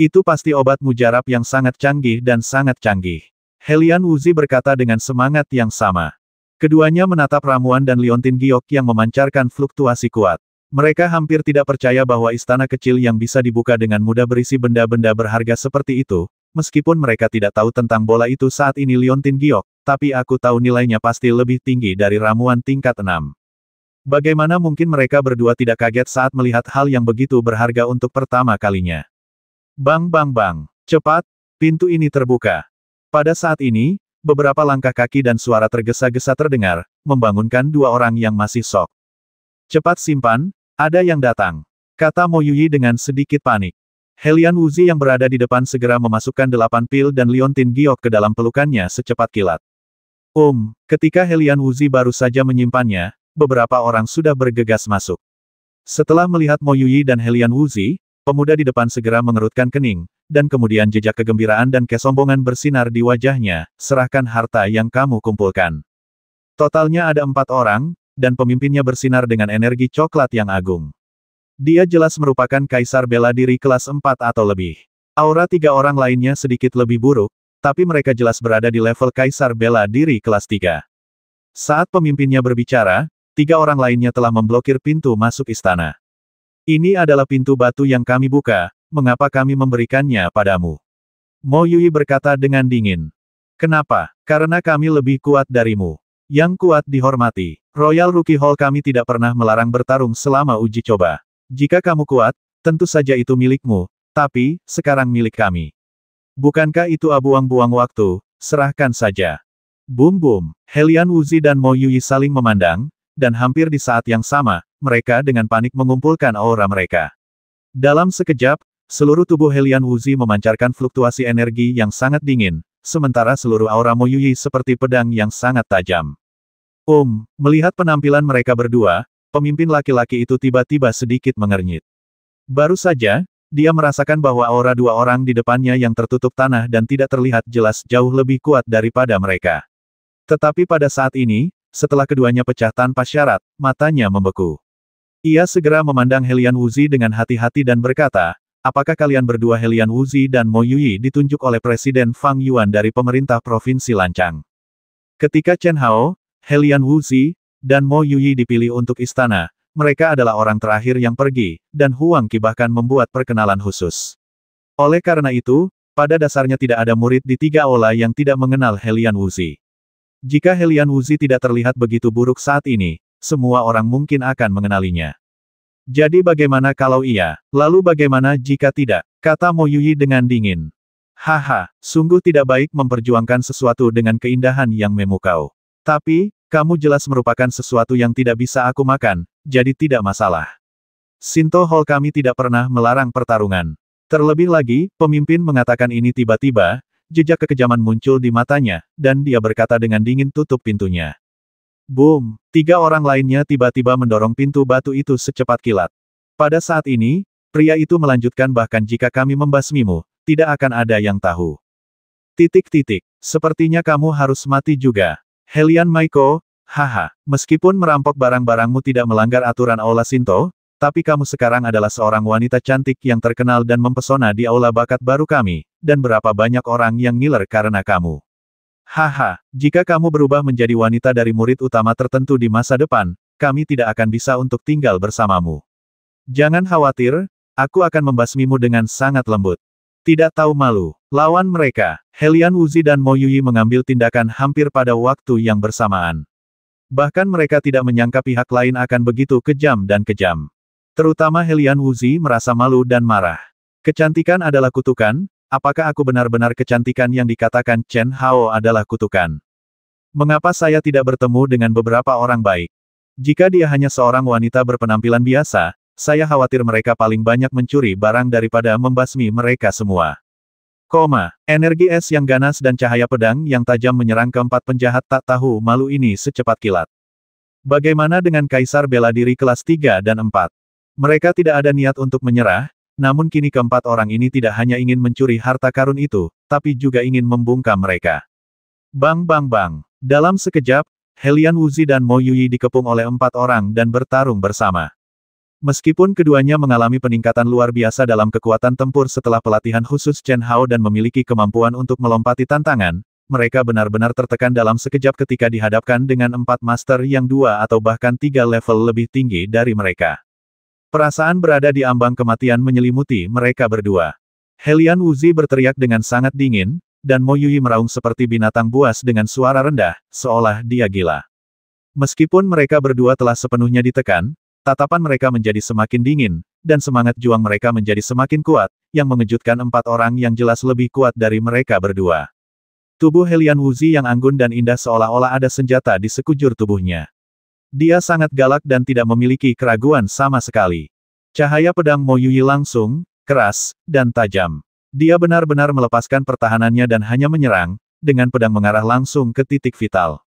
Itu pasti obat mujarab yang sangat canggih dan sangat canggih. Helian Wuzi berkata dengan semangat yang sama. Keduanya menatap ramuan dan liontin giok yang memancarkan fluktuasi kuat. Mereka hampir tidak percaya bahwa istana kecil yang bisa dibuka dengan mudah berisi benda-benda berharga seperti itu, Meskipun mereka tidak tahu tentang bola itu saat ini Liontin Giok, tapi aku tahu nilainya pasti lebih tinggi dari ramuan tingkat 6. Bagaimana mungkin mereka berdua tidak kaget saat melihat hal yang begitu berharga untuk pertama kalinya? Bang bang bang, cepat, pintu ini terbuka. Pada saat ini, beberapa langkah kaki dan suara tergesa-gesa terdengar, membangunkan dua orang yang masih sok. Cepat simpan, ada yang datang, kata Mo Yuyi dengan sedikit panik. Helian Wuzi yang berada di depan segera memasukkan delapan pil dan Liontin Giok ke dalam pelukannya secepat kilat. Om, um, ketika Helian Wuzi baru saja menyimpannya, beberapa orang sudah bergegas masuk. Setelah melihat Mo Yuyi dan Helian Wuzi, pemuda di depan segera mengerutkan kening, dan kemudian jejak kegembiraan dan kesombongan bersinar di wajahnya, serahkan harta yang kamu kumpulkan. Totalnya ada empat orang, dan pemimpinnya bersinar dengan energi coklat yang agung. Dia jelas merupakan kaisar bela diri kelas 4 atau lebih. Aura tiga orang lainnya sedikit lebih buruk, tapi mereka jelas berada di level kaisar bela diri kelas 3. Saat pemimpinnya berbicara, tiga orang lainnya telah memblokir pintu masuk istana. Ini adalah pintu batu yang kami buka, mengapa kami memberikannya padamu? Mo Yui berkata dengan dingin. Kenapa? Karena kami lebih kuat darimu. Yang kuat dihormati. Royal Rookie Hall kami tidak pernah melarang bertarung selama uji coba. Jika kamu kuat, tentu saja itu milikmu, tapi, sekarang milik kami. Bukankah itu abuang-buang waktu, serahkan saja. Boom, boom. Helian Wuzi dan Mo Yui saling memandang, dan hampir di saat yang sama, mereka dengan panik mengumpulkan aura mereka. Dalam sekejap, seluruh tubuh Helian Wuzi memancarkan fluktuasi energi yang sangat dingin, sementara seluruh aura Mo Yui seperti pedang yang sangat tajam. Om, um, melihat penampilan mereka berdua, Pemimpin laki-laki itu tiba-tiba sedikit mengernyit. Baru saja, dia merasakan bahwa aura dua orang di depannya yang tertutup tanah dan tidak terlihat jelas jauh lebih kuat daripada mereka. Tetapi pada saat ini, setelah keduanya pecah tanpa syarat, matanya membeku. Ia segera memandang Helian Wuzi dengan hati-hati dan berkata, apakah kalian berdua Helian Wuzi dan Mo Yui ditunjuk oleh Presiden Fang Yuan dari pemerintah Provinsi Lancang? Ketika Chen Hao, Helian Wuzi, dan Mo Yuyi dipilih untuk istana, mereka adalah orang terakhir yang pergi, dan Huang Qi bahkan membuat perkenalan khusus. Oleh karena itu, pada dasarnya tidak ada murid di tiga aula yang tidak mengenal Helian Wuzi. Jika Helian Wuzi tidak terlihat begitu buruk saat ini, semua orang mungkin akan mengenalinya. Jadi bagaimana kalau iya, lalu bagaimana jika tidak, kata Mo Yuyi dengan dingin. Haha, sungguh tidak baik memperjuangkan sesuatu dengan keindahan yang memukau. Tapi, kamu jelas merupakan sesuatu yang tidak bisa aku makan, jadi tidak masalah. Sinto Hall kami tidak pernah melarang pertarungan. Terlebih lagi, pemimpin mengatakan ini tiba-tiba, jejak kekejaman muncul di matanya, dan dia berkata dengan dingin tutup pintunya. Boom! Tiga orang lainnya tiba-tiba mendorong pintu batu itu secepat kilat. Pada saat ini, pria itu melanjutkan bahkan jika kami membasmimu, tidak akan ada yang tahu. Titik-titik, sepertinya kamu harus mati juga. Helian Maiko, haha, meskipun merampok barang-barangmu tidak melanggar aturan Aula Sinto, tapi kamu sekarang adalah seorang wanita cantik yang terkenal dan mempesona di Aula Bakat baru kami, dan berapa banyak orang yang ngiler karena kamu. Haha, jika kamu berubah menjadi wanita dari murid utama tertentu di masa depan, kami tidak akan bisa untuk tinggal bersamamu. Jangan khawatir, aku akan membasmimu dengan sangat lembut. Tidak tahu malu. Lawan mereka, Helian Wuzi dan Moyuyi mengambil tindakan hampir pada waktu yang bersamaan. Bahkan mereka tidak menyangka pihak lain akan begitu kejam dan kejam. Terutama Helian Wuzi merasa malu dan marah. Kecantikan adalah kutukan, apakah aku benar-benar kecantikan yang dikatakan Chen Hao adalah kutukan? Mengapa saya tidak bertemu dengan beberapa orang baik? Jika dia hanya seorang wanita berpenampilan biasa, saya khawatir mereka paling banyak mencuri barang daripada membasmi mereka semua. Koma, energi es yang ganas dan cahaya pedang yang tajam menyerang keempat penjahat tak tahu malu ini secepat kilat. Bagaimana dengan Kaisar Bela Diri kelas 3 dan 4? Mereka tidak ada niat untuk menyerah, namun kini keempat orang ini tidak hanya ingin mencuri harta karun itu, tapi juga ingin membungkam mereka. Bang bang bang. Dalam sekejap, Helian Wuzi dan Mo Yuyi dikepung oleh empat orang dan bertarung bersama. Meskipun keduanya mengalami peningkatan luar biasa dalam kekuatan tempur setelah pelatihan khusus Chen Hao dan memiliki kemampuan untuk melompati tantangan, mereka benar-benar tertekan dalam sekejap ketika dihadapkan dengan empat master yang dua atau bahkan tiga level lebih tinggi dari mereka. Perasaan berada di ambang kematian menyelimuti mereka berdua. Helian Wuzi berteriak dengan sangat dingin, dan Mo Yui meraung seperti binatang buas dengan suara rendah, seolah dia gila. Meskipun mereka berdua telah sepenuhnya ditekan, Tatapan mereka menjadi semakin dingin, dan semangat juang mereka menjadi semakin kuat, yang mengejutkan empat orang yang jelas lebih kuat dari mereka berdua. Tubuh Helian Wuzi yang anggun dan indah seolah-olah ada senjata di sekujur tubuhnya. Dia sangat galak dan tidak memiliki keraguan sama sekali. Cahaya pedang Moyuyi langsung, keras, dan tajam. Dia benar-benar melepaskan pertahanannya dan hanya menyerang, dengan pedang mengarah langsung ke titik vital.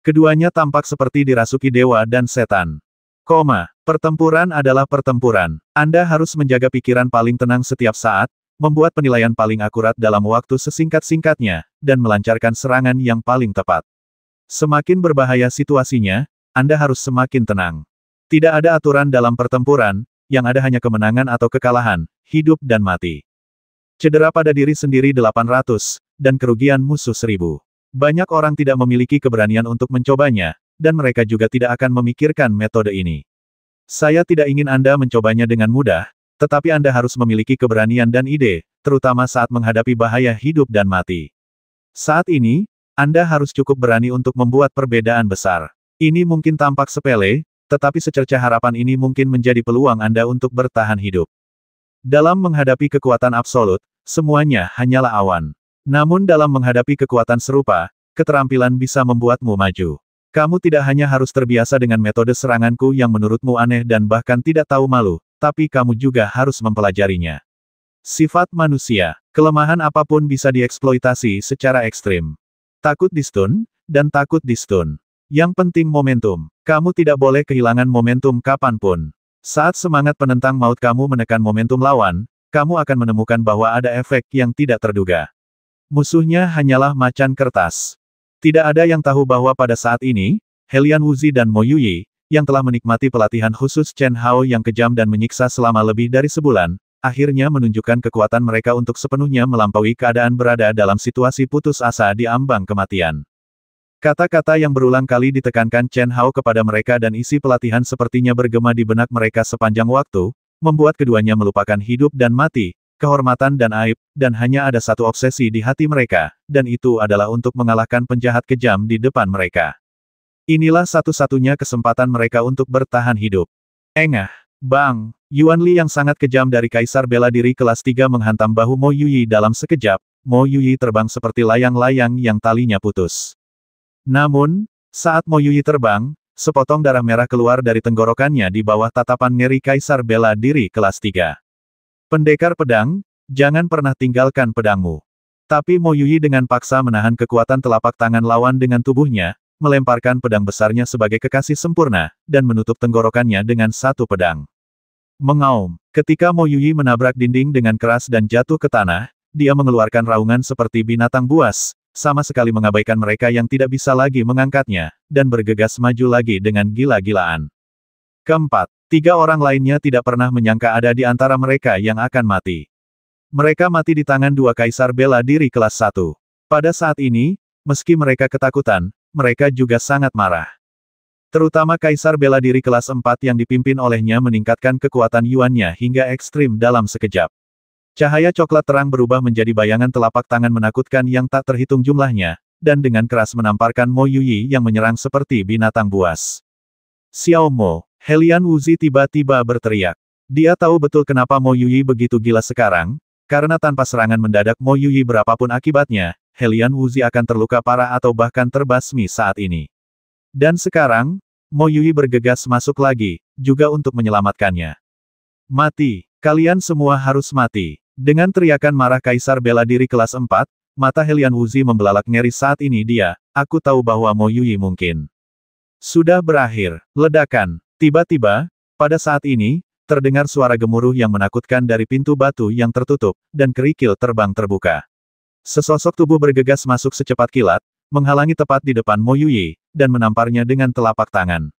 Keduanya tampak seperti dirasuki dewa dan setan. Koma, pertempuran adalah pertempuran. Anda harus menjaga pikiran paling tenang setiap saat, membuat penilaian paling akurat dalam waktu sesingkat-singkatnya, dan melancarkan serangan yang paling tepat. Semakin berbahaya situasinya, Anda harus semakin tenang. Tidak ada aturan dalam pertempuran, yang ada hanya kemenangan atau kekalahan, hidup dan mati. Cedera pada diri sendiri 800, dan kerugian musuh 1000. Banyak orang tidak memiliki keberanian untuk mencobanya, dan mereka juga tidak akan memikirkan metode ini. Saya tidak ingin Anda mencobanya dengan mudah, tetapi Anda harus memiliki keberanian dan ide, terutama saat menghadapi bahaya hidup dan mati. Saat ini, Anda harus cukup berani untuk membuat perbedaan besar. Ini mungkin tampak sepele, tetapi secerca harapan ini mungkin menjadi peluang Anda untuk bertahan hidup. Dalam menghadapi kekuatan absolut, semuanya hanyalah awan. Namun dalam menghadapi kekuatan serupa, keterampilan bisa membuatmu maju. Kamu tidak hanya harus terbiasa dengan metode seranganku yang menurutmu aneh dan bahkan tidak tahu malu, tapi kamu juga harus mempelajarinya. Sifat manusia, kelemahan apapun bisa dieksploitasi secara ekstrim. Takut distun? dan takut distun? Yang penting momentum. Kamu tidak boleh kehilangan momentum kapanpun. Saat semangat penentang maut kamu menekan momentum lawan, kamu akan menemukan bahwa ada efek yang tidak terduga. Musuhnya hanyalah macan kertas. Tidak ada yang tahu bahwa pada saat ini, Helian Wuzi dan Mo Yuyi, yang telah menikmati pelatihan khusus Chen Hao yang kejam dan menyiksa selama lebih dari sebulan, akhirnya menunjukkan kekuatan mereka untuk sepenuhnya melampaui keadaan berada dalam situasi putus asa di ambang kematian. Kata-kata yang berulang kali ditekankan Chen Hao kepada mereka dan isi pelatihan sepertinya bergema di benak mereka sepanjang waktu, membuat keduanya melupakan hidup dan mati, kehormatan dan aib, dan hanya ada satu obsesi di hati mereka, dan itu adalah untuk mengalahkan penjahat kejam di depan mereka. Inilah satu-satunya kesempatan mereka untuk bertahan hidup. Engah, Bang, Yuan Li yang sangat kejam dari Kaisar Bela Diri kelas 3 menghantam bahu Mo Yuyi dalam sekejap, Mo Yuyi terbang seperti layang-layang yang talinya putus. Namun, saat Mo Yuyi terbang, sepotong darah merah keluar dari tenggorokannya di bawah tatapan ngeri Kaisar Bela Diri kelas 3. Pendekar pedang, jangan pernah tinggalkan pedangmu. Tapi Mo Yuyi dengan paksa menahan kekuatan telapak tangan lawan dengan tubuhnya, melemparkan pedang besarnya sebagai kekasih sempurna, dan menutup tenggorokannya dengan satu pedang. Mengaum, ketika Mo Yuyi menabrak dinding dengan keras dan jatuh ke tanah, dia mengeluarkan raungan seperti binatang buas, sama sekali mengabaikan mereka yang tidak bisa lagi mengangkatnya, dan bergegas maju lagi dengan gila-gilaan. Keempat, tiga orang lainnya tidak pernah menyangka ada di antara mereka yang akan mati. Mereka mati di tangan dua kaisar bela diri kelas satu. Pada saat ini, meski mereka ketakutan, mereka juga sangat marah. Terutama kaisar bela diri kelas empat yang dipimpin olehnya meningkatkan kekuatan Yuannya hingga ekstrim dalam sekejap. Cahaya coklat terang berubah menjadi bayangan telapak tangan menakutkan yang tak terhitung jumlahnya, dan dengan keras menamparkan Mo Yuyi yang menyerang seperti binatang buas. Xiao Mo, Helian Wuzi tiba-tiba berteriak. Dia tahu betul kenapa Mo Yuyi begitu gila sekarang, karena tanpa serangan mendadak Mo Yuyi berapapun akibatnya, Helian Wuzi akan terluka parah atau bahkan terbasmi saat ini. Dan sekarang, Mo Yuyi bergegas masuk lagi, juga untuk menyelamatkannya. Mati, kalian semua harus mati. Dengan teriakan marah Kaisar bela diri kelas 4, mata Helian Wuzi membelalak ngeri saat ini dia, aku tahu bahwa Mo Yuyi mungkin. Sudah berakhir, ledakan, Tiba-tiba, pada saat ini, terdengar suara gemuruh yang menakutkan dari pintu batu yang tertutup, dan kerikil terbang terbuka. Sesosok tubuh bergegas masuk secepat kilat, menghalangi tepat di depan Mo Yuyi dan menamparnya dengan telapak tangan.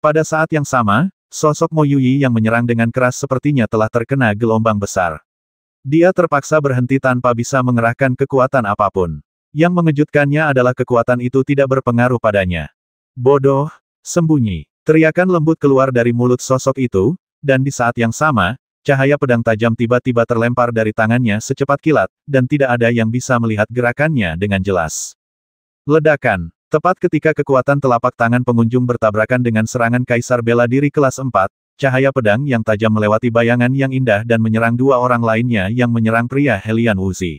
Pada saat yang sama, sosok Mo Yuyi yang menyerang dengan keras sepertinya telah terkena gelombang besar. Dia terpaksa berhenti tanpa bisa mengerahkan kekuatan apapun. Yang mengejutkannya adalah kekuatan itu tidak berpengaruh padanya. Bodoh, sembunyi. Teriakan lembut keluar dari mulut sosok itu, dan di saat yang sama, cahaya pedang tajam tiba-tiba terlempar dari tangannya secepat kilat, dan tidak ada yang bisa melihat gerakannya dengan jelas. Ledakan, tepat ketika kekuatan telapak tangan pengunjung bertabrakan dengan serangan kaisar bela diri kelas 4, cahaya pedang yang tajam melewati bayangan yang indah dan menyerang dua orang lainnya yang menyerang pria Helian Wuzi.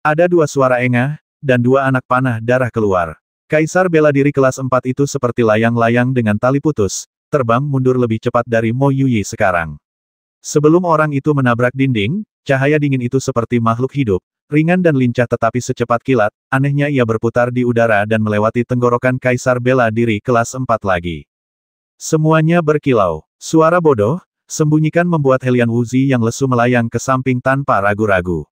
Ada dua suara engah, dan dua anak panah darah keluar. Kaisar bela diri kelas 4 itu seperti layang-layang dengan tali putus, terbang mundur lebih cepat dari Mo Yuyi sekarang. Sebelum orang itu menabrak dinding, cahaya dingin itu seperti makhluk hidup, ringan dan lincah tetapi secepat kilat, anehnya ia berputar di udara dan melewati tenggorokan Kaisar bela diri kelas 4 lagi. Semuanya berkilau. Suara bodoh, sembunyikan membuat Helian Wuzi yang lesu melayang ke samping tanpa ragu-ragu.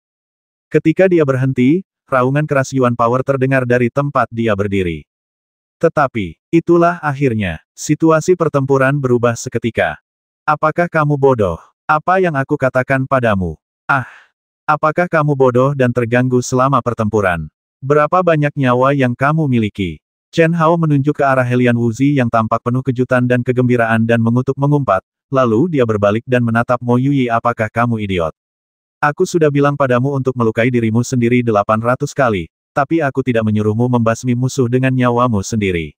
Ketika dia berhenti, raungan keras Yuan Power terdengar dari tempat dia berdiri. Tetapi, itulah akhirnya, situasi pertempuran berubah seketika. Apakah kamu bodoh? Apa yang aku katakan padamu? Ah! Apakah kamu bodoh dan terganggu selama pertempuran? Berapa banyak nyawa yang kamu miliki? Chen Hao menunjuk ke arah Helian Wuzi yang tampak penuh kejutan dan kegembiraan dan mengutuk mengumpat, lalu dia berbalik dan menatap Mo Yuyi apakah kamu idiot? Aku sudah bilang padamu untuk melukai dirimu sendiri 800 kali, tapi aku tidak menyuruhmu membasmi musuh dengan nyawamu sendiri.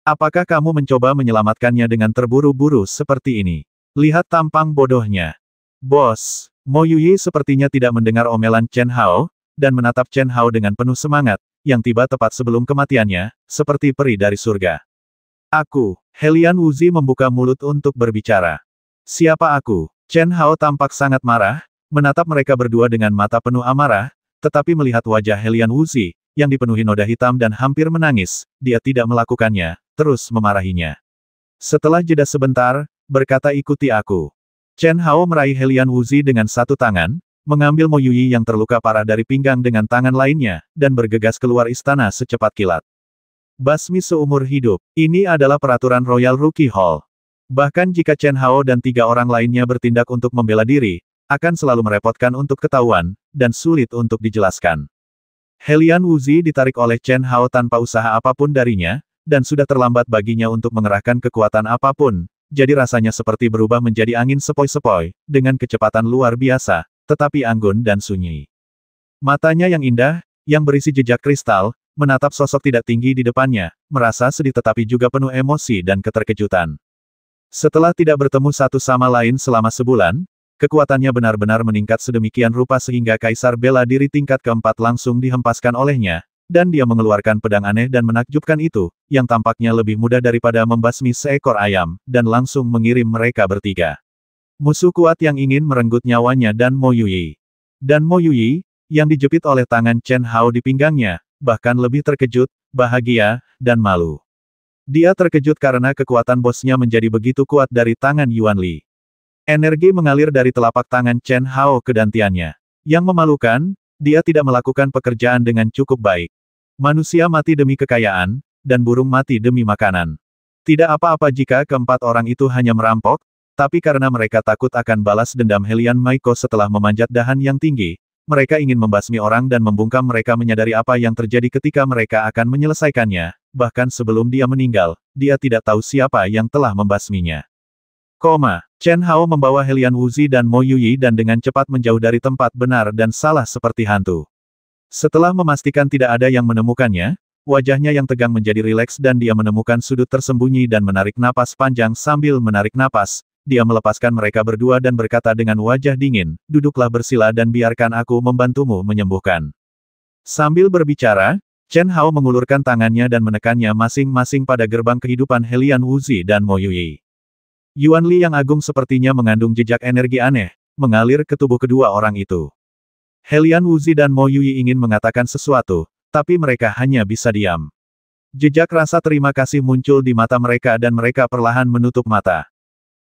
Apakah kamu mencoba menyelamatkannya dengan terburu-buru seperti ini? Lihat tampang bodohnya. Bos, Mo Yuyi sepertinya tidak mendengar omelan Chen Hao, dan menatap Chen Hao dengan penuh semangat, yang tiba tepat sebelum kematiannya, seperti peri dari surga. Aku, Helian Wuzi membuka mulut untuk berbicara. Siapa aku? Chen Hao tampak sangat marah, menatap mereka berdua dengan mata penuh amarah, tetapi melihat wajah Helian Wuzi, yang dipenuhi noda hitam dan hampir menangis, dia tidak melakukannya, terus memarahinya. Setelah jeda sebentar, berkata ikuti aku. Chen Hao meraih Helian Wuzi dengan satu tangan, mengambil Moyuyi yang terluka parah dari pinggang dengan tangan lainnya, dan bergegas keluar istana secepat kilat. Basmi seumur hidup, ini adalah peraturan Royal Rookie Hall. Bahkan jika Chen Hao dan tiga orang lainnya bertindak untuk membela diri, akan selalu merepotkan untuk ketahuan, dan sulit untuk dijelaskan. Helian Wuzi ditarik oleh Chen Hao tanpa usaha apapun darinya, dan sudah terlambat baginya untuk mengerahkan kekuatan apapun, jadi rasanya seperti berubah menjadi angin sepoi-sepoi, dengan kecepatan luar biasa, tetapi anggun dan sunyi. Matanya yang indah, yang berisi jejak kristal, menatap sosok tidak tinggi di depannya, merasa sedih tetapi juga penuh emosi dan keterkejutan. Setelah tidak bertemu satu sama lain selama sebulan, Kekuatannya benar-benar meningkat sedemikian rupa sehingga Kaisar bela diri tingkat keempat langsung dihempaskan olehnya, dan dia mengeluarkan pedang aneh dan menakjubkan itu, yang tampaknya lebih mudah daripada membasmi seekor ayam, dan langsung mengirim mereka bertiga. Musuh kuat yang ingin merenggut nyawanya dan Mo Yui. Dan Mo Yui, yang dijepit oleh tangan Chen Hao di pinggangnya, bahkan lebih terkejut, bahagia, dan malu. Dia terkejut karena kekuatan bosnya menjadi begitu kuat dari tangan Yuan Li. Energi mengalir dari telapak tangan Chen Hao ke dantiannya. Yang memalukan, dia tidak melakukan pekerjaan dengan cukup baik. Manusia mati demi kekayaan, dan burung mati demi makanan. Tidak apa-apa jika keempat orang itu hanya merampok, tapi karena mereka takut akan balas dendam Helian Maiko setelah memanjat dahan yang tinggi, mereka ingin membasmi orang dan membungkam mereka menyadari apa yang terjadi ketika mereka akan menyelesaikannya, bahkan sebelum dia meninggal, dia tidak tahu siapa yang telah membasminya. Koma, Chen Hao membawa Helian Wuzi dan Mo Yuyi dan dengan cepat menjauh dari tempat benar dan salah seperti hantu. Setelah memastikan tidak ada yang menemukannya, wajahnya yang tegang menjadi rileks dan dia menemukan sudut tersembunyi dan menarik napas panjang sambil menarik napas, dia melepaskan mereka berdua dan berkata dengan wajah dingin, duduklah bersila dan biarkan aku membantumu menyembuhkan. Sambil berbicara, Chen Hao mengulurkan tangannya dan menekannya masing-masing pada gerbang kehidupan Helian Wuzi dan Mo Yui. Yuan Li yang agung sepertinya mengandung jejak energi aneh, mengalir ke tubuh kedua orang itu. Helian Wuzi dan Mo Yui ingin mengatakan sesuatu, tapi mereka hanya bisa diam. Jejak rasa terima kasih muncul di mata mereka dan mereka perlahan menutup mata.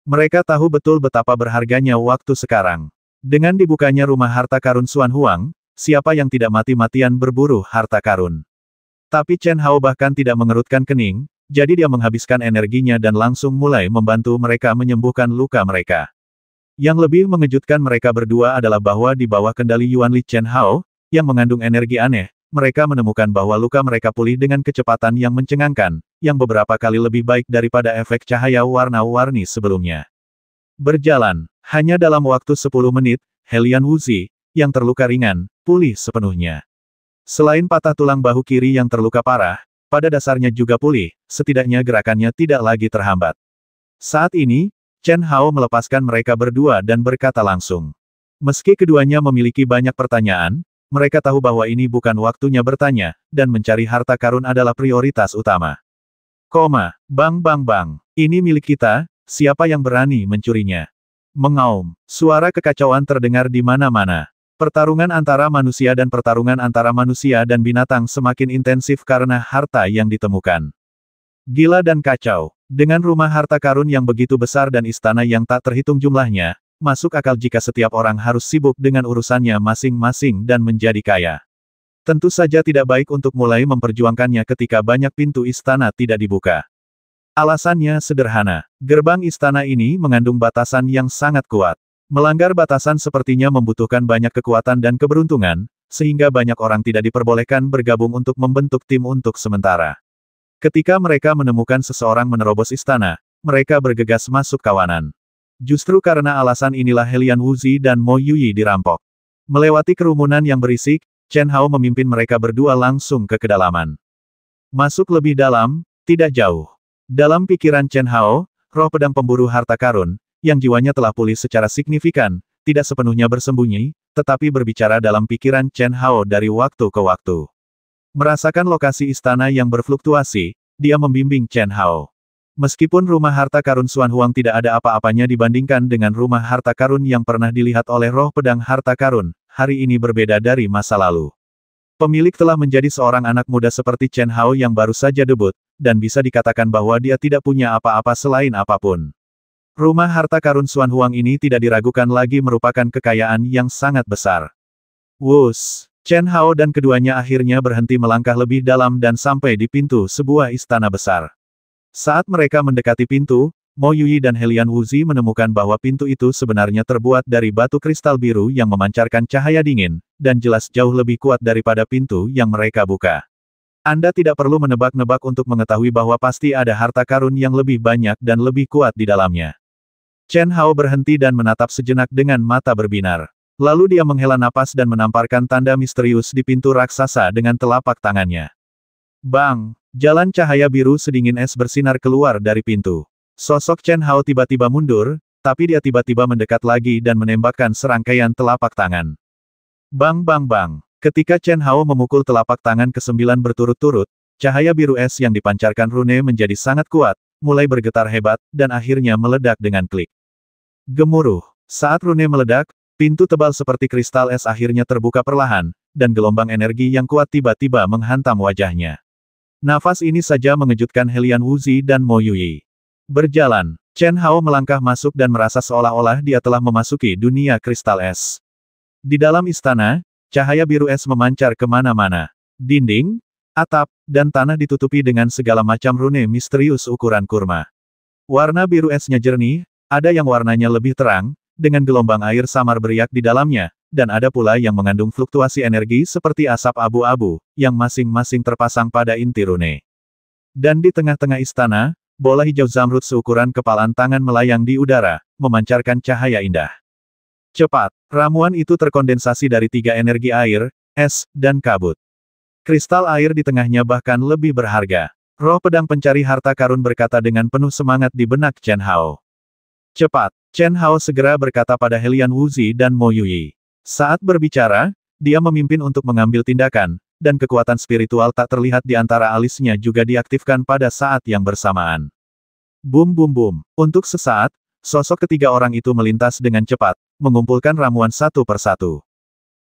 Mereka tahu betul betapa berharganya waktu sekarang. Dengan dibukanya rumah harta karun Suan Huang, siapa yang tidak mati-matian berburu harta karun. Tapi Chen Hao bahkan tidak mengerutkan kening, jadi dia menghabiskan energinya dan langsung mulai membantu mereka menyembuhkan luka mereka. Yang lebih mengejutkan mereka berdua adalah bahwa di bawah kendali Yuan Li Chen Hao, yang mengandung energi aneh, mereka menemukan bahwa luka mereka pulih dengan kecepatan yang mencengangkan, yang beberapa kali lebih baik daripada efek cahaya warna-warni sebelumnya. Berjalan, hanya dalam waktu 10 menit, Helian Wuzi, yang terluka ringan, pulih sepenuhnya. Selain patah tulang bahu kiri yang terluka parah, pada dasarnya juga pulih, setidaknya gerakannya tidak lagi terhambat. Saat ini, Chen Hao melepaskan mereka berdua dan berkata langsung. Meski keduanya memiliki banyak pertanyaan, mereka tahu bahwa ini bukan waktunya bertanya, dan mencari harta karun adalah prioritas utama. Koma, bang bang bang, ini milik kita, siapa yang berani mencurinya? Mengaum, suara kekacauan terdengar di mana-mana. Pertarungan antara manusia dan pertarungan antara manusia dan binatang semakin intensif karena harta yang ditemukan. Gila dan kacau. Dengan rumah harta karun yang begitu besar dan istana yang tak terhitung jumlahnya, masuk akal jika setiap orang harus sibuk dengan urusannya masing-masing dan menjadi kaya. Tentu saja tidak baik untuk mulai memperjuangkannya ketika banyak pintu istana tidak dibuka. Alasannya sederhana. Gerbang istana ini mengandung batasan yang sangat kuat. Melanggar batasan sepertinya membutuhkan banyak kekuatan dan keberuntungan, sehingga banyak orang tidak diperbolehkan bergabung untuk membentuk tim untuk sementara. Ketika mereka menemukan seseorang menerobos istana, mereka bergegas masuk kawanan. Justru karena alasan inilah Helian Wuzi dan Mo Yuyi dirampok. Melewati kerumunan yang berisik, Chen Hao memimpin mereka berdua langsung ke kedalaman. Masuk lebih dalam, tidak jauh. Dalam pikiran Chen Hao, roh pedang pemburu harta karun, yang jiwanya telah pulih secara signifikan, tidak sepenuhnya bersembunyi, tetapi berbicara dalam pikiran Chen Hao dari waktu ke waktu. Merasakan lokasi istana yang berfluktuasi, dia membimbing Chen Hao. Meskipun rumah harta karun Suan Huang tidak ada apa-apanya dibandingkan dengan rumah harta karun yang pernah dilihat oleh roh pedang harta karun, hari ini berbeda dari masa lalu. Pemilik telah menjadi seorang anak muda seperti Chen Hao yang baru saja debut, dan bisa dikatakan bahwa dia tidak punya apa-apa selain apapun. Rumah harta karun Suan Huang ini tidak diragukan lagi merupakan kekayaan yang sangat besar. Wus! Chen Hao dan keduanya akhirnya berhenti melangkah lebih dalam dan sampai di pintu sebuah istana besar. Saat mereka mendekati pintu, Mo Yui dan Helian Wuzi menemukan bahwa pintu itu sebenarnya terbuat dari batu kristal biru yang memancarkan cahaya dingin, dan jelas jauh lebih kuat daripada pintu yang mereka buka. Anda tidak perlu menebak-nebak untuk mengetahui bahwa pasti ada harta karun yang lebih banyak dan lebih kuat di dalamnya. Chen Hao berhenti dan menatap sejenak dengan mata berbinar. Lalu dia menghela napas dan menamparkan tanda misterius di pintu raksasa dengan telapak tangannya. Bang! Jalan cahaya biru sedingin es bersinar keluar dari pintu. Sosok Chen Hao tiba-tiba mundur, tapi dia tiba-tiba mendekat lagi dan menembakkan serangkaian telapak tangan. Bang bang bang! Ketika Chen Hao memukul telapak tangan kesembilan berturut-turut, cahaya biru es yang dipancarkan Rune menjadi sangat kuat, mulai bergetar hebat, dan akhirnya meledak dengan klik. Gemuruh. Saat rune meledak, pintu tebal seperti kristal es akhirnya terbuka perlahan, dan gelombang energi yang kuat tiba-tiba menghantam wajahnya. Nafas ini saja mengejutkan Helian Wuzi dan Mo Yui. Berjalan, Chen Hao melangkah masuk dan merasa seolah-olah dia telah memasuki dunia kristal es. Di dalam istana, cahaya biru es memancar kemana-mana. Dinding, atap, dan tanah ditutupi dengan segala macam rune misterius ukuran kurma. Warna biru esnya jernih, ada yang warnanya lebih terang, dengan gelombang air samar beriak di dalamnya, dan ada pula yang mengandung fluktuasi energi seperti asap abu-abu, yang masing-masing terpasang pada inti rune. Dan di tengah-tengah istana, bola hijau zamrud seukuran kepalan tangan melayang di udara, memancarkan cahaya indah. Cepat, ramuan itu terkondensasi dari tiga energi air, es, dan kabut. Kristal air di tengahnya bahkan lebih berharga. Roh pedang pencari harta karun berkata dengan penuh semangat di benak Chen Hao. Cepat! Chen Hao segera berkata pada Helian Wuzi dan Mo Yui. Saat berbicara, dia memimpin untuk mengambil tindakan, dan kekuatan spiritual tak terlihat di antara alisnya juga diaktifkan pada saat yang bersamaan. Bum bum bum. Untuk sesaat, sosok ketiga orang itu melintas dengan cepat, mengumpulkan ramuan satu persatu.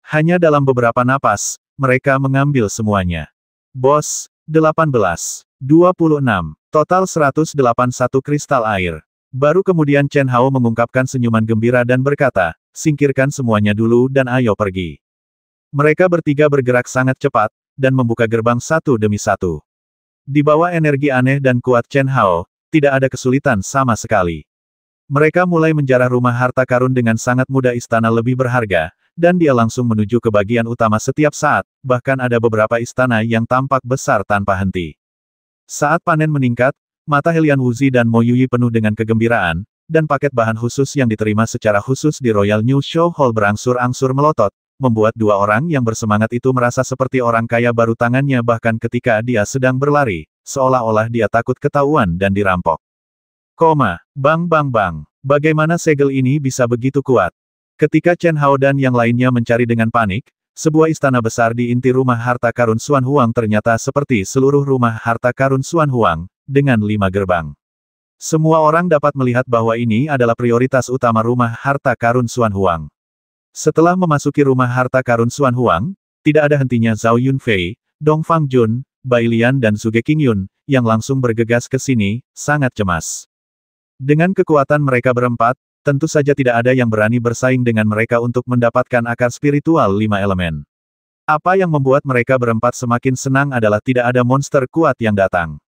Hanya dalam beberapa napas, mereka mengambil semuanya. Bos, 18, 26, total 181 kristal air. Baru kemudian Chen Hao mengungkapkan senyuman gembira dan berkata, singkirkan semuanya dulu dan ayo pergi. Mereka bertiga bergerak sangat cepat, dan membuka gerbang satu demi satu. Di bawah energi aneh dan kuat Chen Hao, tidak ada kesulitan sama sekali. Mereka mulai menjarah rumah harta karun dengan sangat mudah istana lebih berharga, dan dia langsung menuju ke bagian utama setiap saat, bahkan ada beberapa istana yang tampak besar tanpa henti. Saat panen meningkat, Mata Helian Wuzi dan Mo Yuyi penuh dengan kegembiraan, dan paket bahan khusus yang diterima secara khusus di Royal New Show Hall berangsur-angsur melotot, membuat dua orang yang bersemangat itu merasa seperti orang kaya baru tangannya bahkan ketika dia sedang berlari, seolah-olah dia takut ketahuan dan dirampok. Koma, bang bang bang, bagaimana segel ini bisa begitu kuat? Ketika Chen Hao dan yang lainnya mencari dengan panik, sebuah istana besar di inti rumah harta karun Xuan Huang ternyata seperti seluruh rumah harta karun Xuan Huang, dengan lima gerbang. Semua orang dapat melihat bahwa ini adalah prioritas utama rumah harta karun Suan Huang. Setelah memasuki rumah harta karun Suan Huang, tidak ada hentinya Zhao Yunfei, Dong Fang Jun, Bai Lian dan Suge King Yun, yang langsung bergegas ke sini, sangat cemas. Dengan kekuatan mereka berempat, tentu saja tidak ada yang berani bersaing dengan mereka untuk mendapatkan akar spiritual lima elemen. Apa yang membuat mereka berempat semakin senang adalah tidak ada monster kuat yang datang.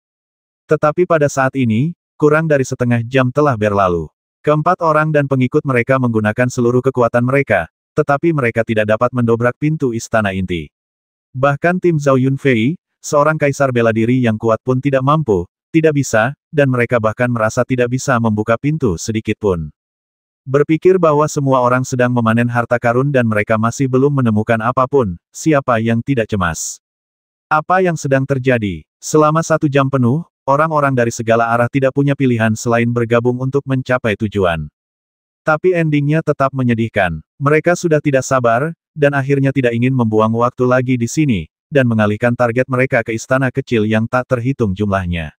Tetapi pada saat ini, kurang dari setengah jam telah berlalu. Keempat orang dan pengikut mereka menggunakan seluruh kekuatan mereka, tetapi mereka tidak dapat mendobrak pintu istana inti. Bahkan tim Zhao Yunfei, seorang kaisar bela diri yang kuat pun tidak mampu, tidak bisa, dan mereka bahkan merasa tidak bisa membuka pintu sedikit pun. Berpikir bahwa semua orang sedang memanen harta karun dan mereka masih belum menemukan apapun, siapa yang tidak cemas. Apa yang sedang terjadi? Selama satu jam penuh, Orang-orang dari segala arah tidak punya pilihan selain bergabung untuk mencapai tujuan. Tapi endingnya tetap menyedihkan. Mereka sudah tidak sabar, dan akhirnya tidak ingin membuang waktu lagi di sini, dan mengalihkan target mereka ke istana kecil yang tak terhitung jumlahnya.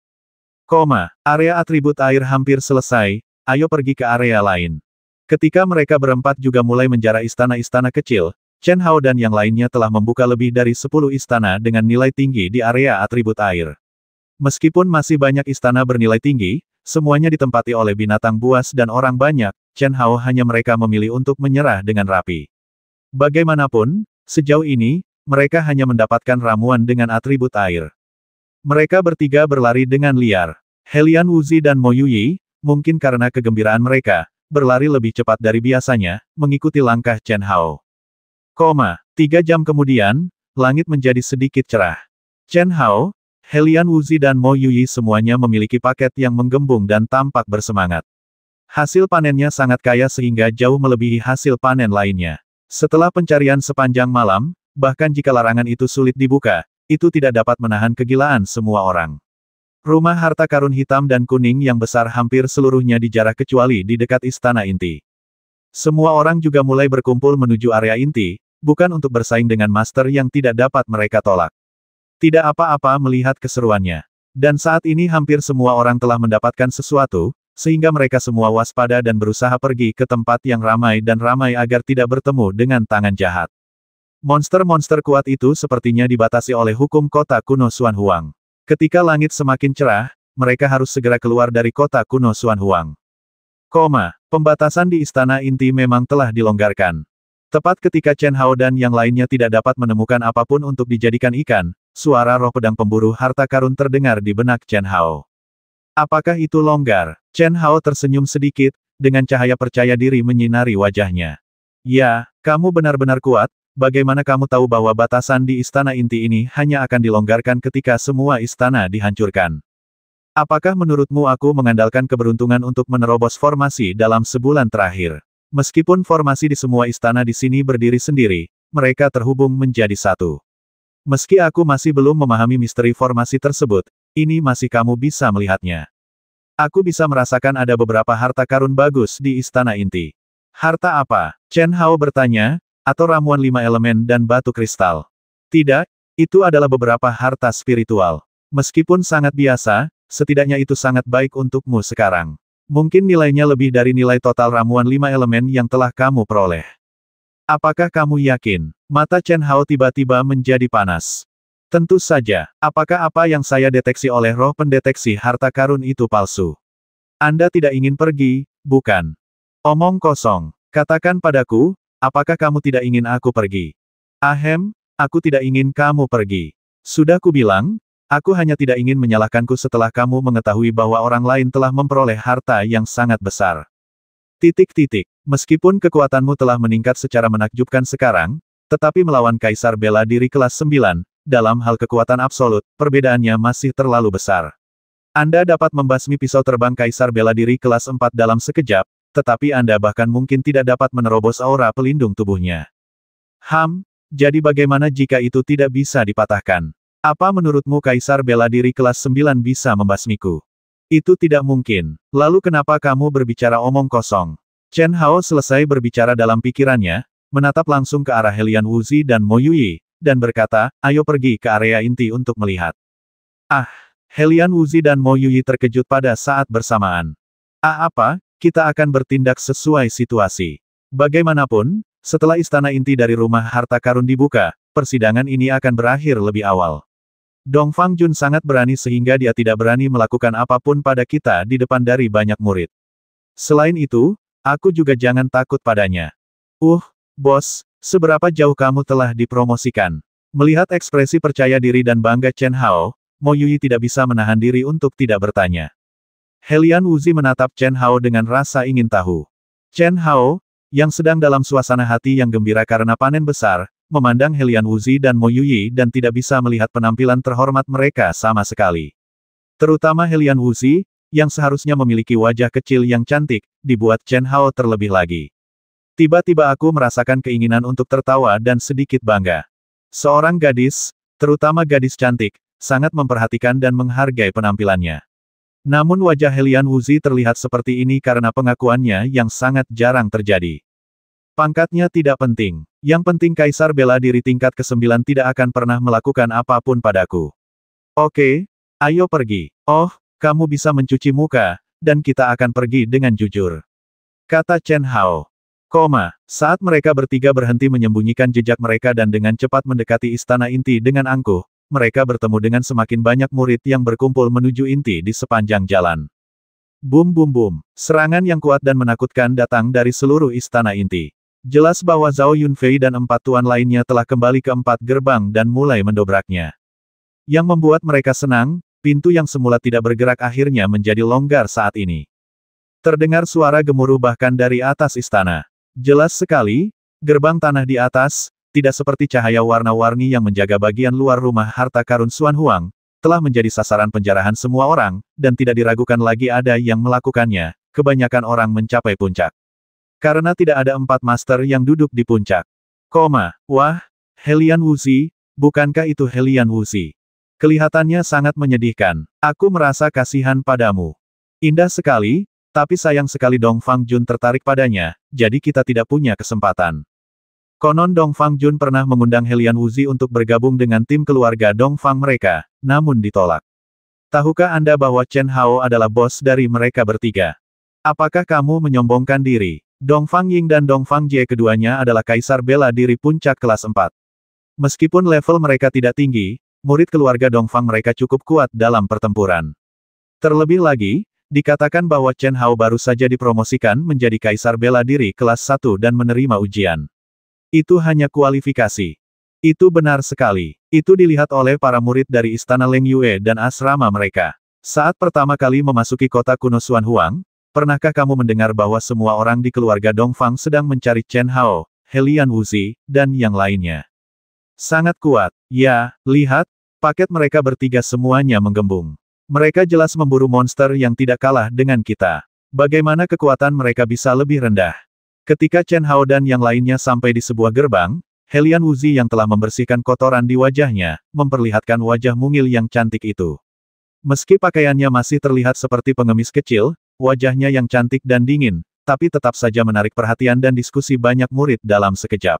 Koma, area atribut air hampir selesai, ayo pergi ke area lain. Ketika mereka berempat juga mulai menjara istana-istana kecil, Chen Hao dan yang lainnya telah membuka lebih dari 10 istana dengan nilai tinggi di area atribut air. Meskipun masih banyak istana bernilai tinggi, semuanya ditempati oleh binatang buas dan orang banyak, Chen Hao hanya mereka memilih untuk menyerah dengan rapi. Bagaimanapun, sejauh ini, mereka hanya mendapatkan ramuan dengan atribut air. Mereka bertiga berlari dengan liar. Helian Wuzi dan Mo Yuyi, mungkin karena kegembiraan mereka, berlari lebih cepat dari biasanya, mengikuti langkah Chen Hao. Koma, tiga jam kemudian, langit menjadi sedikit cerah. Chen Hao, Helian Wuzi dan Mo Yuyi semuanya memiliki paket yang menggembung dan tampak bersemangat. Hasil panennya sangat kaya sehingga jauh melebihi hasil panen lainnya. Setelah pencarian sepanjang malam, bahkan jika larangan itu sulit dibuka, itu tidak dapat menahan kegilaan semua orang. Rumah harta karun hitam dan kuning yang besar hampir seluruhnya dijarah kecuali di dekat istana inti. Semua orang juga mulai berkumpul menuju area inti, bukan untuk bersaing dengan master yang tidak dapat mereka tolak. Tidak apa-apa melihat keseruannya. Dan saat ini hampir semua orang telah mendapatkan sesuatu, sehingga mereka semua waspada dan berusaha pergi ke tempat yang ramai dan ramai agar tidak bertemu dengan tangan jahat. Monster-monster kuat itu sepertinya dibatasi oleh hukum kota kuno Xuanhuang. Ketika langit semakin cerah, mereka harus segera keluar dari kota kuno Xuanhuang. Koma, pembatasan di istana inti memang telah dilonggarkan. Tepat ketika Chen Hao dan yang lainnya tidak dapat menemukan apapun untuk dijadikan ikan, Suara roh pedang pemburu harta karun terdengar di benak Chen Hao. Apakah itu longgar? Chen Hao tersenyum sedikit, dengan cahaya percaya diri menyinari wajahnya. Ya, kamu benar-benar kuat, bagaimana kamu tahu bahwa batasan di istana inti ini hanya akan dilonggarkan ketika semua istana dihancurkan? Apakah menurutmu aku mengandalkan keberuntungan untuk menerobos formasi dalam sebulan terakhir? Meskipun formasi di semua istana di sini berdiri sendiri, mereka terhubung menjadi satu. Meski aku masih belum memahami misteri formasi tersebut, ini masih kamu bisa melihatnya. Aku bisa merasakan ada beberapa harta karun bagus di istana inti. Harta apa? Chen Hao bertanya, atau ramuan lima elemen dan batu kristal. Tidak, itu adalah beberapa harta spiritual. Meskipun sangat biasa, setidaknya itu sangat baik untukmu sekarang. Mungkin nilainya lebih dari nilai total ramuan lima elemen yang telah kamu peroleh. Apakah kamu yakin? Mata Chen Hao tiba-tiba menjadi panas. Tentu saja, apakah apa yang saya deteksi oleh roh pendeteksi harta karun itu palsu? Anda tidak ingin pergi, bukan? Omong kosong. Katakan padaku, apakah kamu tidak ingin aku pergi? Ahem, aku tidak ingin kamu pergi. Sudah kubilang, aku hanya tidak ingin menyalahkanku setelah kamu mengetahui bahwa orang lain telah memperoleh harta yang sangat besar. Titik-titik. Meskipun kekuatanmu telah meningkat secara menakjubkan sekarang, tetapi melawan Kaisar Bela Diri kelas 9, dalam hal kekuatan absolut, perbedaannya masih terlalu besar. Anda dapat membasmi pisau terbang Kaisar Bela Diri kelas 4 dalam sekejap, tetapi Anda bahkan mungkin tidak dapat menerobos aura pelindung tubuhnya. Ham, jadi bagaimana jika itu tidak bisa dipatahkan? Apa menurutmu Kaisar Bela Diri kelas 9 bisa membasmiku? Itu tidak mungkin. Lalu kenapa kamu berbicara omong kosong? Chen Hao selesai berbicara dalam pikirannya, menatap langsung ke arah Helian Wuzi dan Mo Yuyi, dan berkata, ayo pergi ke area inti untuk melihat. Ah, Helian Wuzi dan Mo Yuyi terkejut pada saat bersamaan. Ah apa, kita akan bertindak sesuai situasi. Bagaimanapun, setelah istana inti dari rumah harta karun dibuka, persidangan ini akan berakhir lebih awal. Dong Fang Jun sangat berani sehingga dia tidak berani melakukan apapun pada kita di depan dari banyak murid. Selain itu, Aku juga jangan takut padanya. Uh, bos, seberapa jauh kamu telah dipromosikan? Melihat ekspresi percaya diri dan bangga Chen Hao, Mo Yui tidak bisa menahan diri untuk tidak bertanya. Helian Wuzi menatap Chen Hao dengan rasa ingin tahu. Chen Hao, yang sedang dalam suasana hati yang gembira karena panen besar, memandang Helian Wuzi dan Mo Yui dan tidak bisa melihat penampilan terhormat mereka sama sekali. Terutama Helian Wuzi, yang seharusnya memiliki wajah kecil yang cantik, dibuat Chen Hao terlebih lagi. Tiba-tiba aku merasakan keinginan untuk tertawa dan sedikit bangga. Seorang gadis, terutama gadis cantik, sangat memperhatikan dan menghargai penampilannya. Namun wajah Helian Wuzi terlihat seperti ini karena pengakuannya yang sangat jarang terjadi. Pangkatnya tidak penting. Yang penting Kaisar bela diri tingkat ke-9 tidak akan pernah melakukan apapun padaku. Oke, ayo pergi. Oh, kamu bisa mencuci muka, dan kita akan pergi dengan jujur. Kata Chen Hao. Koma, saat mereka bertiga berhenti menyembunyikan jejak mereka dan dengan cepat mendekati istana inti dengan angkuh, mereka bertemu dengan semakin banyak murid yang berkumpul menuju inti di sepanjang jalan. Bum bum bum, serangan yang kuat dan menakutkan datang dari seluruh istana inti. Jelas bahwa Zhao Yunfei dan empat tuan lainnya telah kembali ke empat gerbang dan mulai mendobraknya. Yang membuat mereka senang, Pintu yang semula tidak bergerak akhirnya menjadi longgar saat ini. Terdengar suara gemuruh bahkan dari atas istana. Jelas sekali, gerbang tanah di atas, tidak seperti cahaya warna-warni yang menjaga bagian luar rumah harta karun Suan Huang, telah menjadi sasaran penjarahan semua orang, dan tidak diragukan lagi ada yang melakukannya, kebanyakan orang mencapai puncak. Karena tidak ada empat master yang duduk di puncak. Koma, wah, Helian Wuzi, bukankah itu Helian Wuzi? Kelihatannya sangat menyedihkan. Aku merasa kasihan padamu. Indah sekali, tapi sayang sekali Dong Fang Jun tertarik padanya, jadi kita tidak punya kesempatan. Konon Dong Fang Jun pernah mengundang Helian Wuzi untuk bergabung dengan tim keluarga Dong Fang mereka, namun ditolak. Tahukah Anda bahwa Chen Hao adalah bos dari mereka bertiga? Apakah kamu menyombongkan diri? Dong Fang Ying dan Dong Fang Jie keduanya adalah kaisar bela diri puncak kelas 4. Meskipun level mereka tidak tinggi, murid keluarga Dongfang mereka cukup kuat dalam pertempuran. Terlebih lagi, dikatakan bahwa Chen Hao baru saja dipromosikan menjadi kaisar bela diri kelas 1 dan menerima ujian. Itu hanya kualifikasi. Itu benar sekali. Itu dilihat oleh para murid dari Istana Leng Yue dan asrama mereka. Saat pertama kali memasuki kota kuno Suan Huang, pernahkah kamu mendengar bahwa semua orang di keluarga Dongfang sedang mencari Chen Hao, Helian Wuzi, dan yang lainnya? Sangat kuat. Ya, lihat, Paket mereka bertiga semuanya menggembung. Mereka jelas memburu monster yang tidak kalah dengan kita. Bagaimana kekuatan mereka bisa lebih rendah? Ketika Chen Hao dan yang lainnya sampai di sebuah gerbang, Helian Wuzi yang telah membersihkan kotoran di wajahnya, memperlihatkan wajah mungil yang cantik itu. Meski pakaiannya masih terlihat seperti pengemis kecil, wajahnya yang cantik dan dingin, tapi tetap saja menarik perhatian dan diskusi banyak murid dalam sekejap.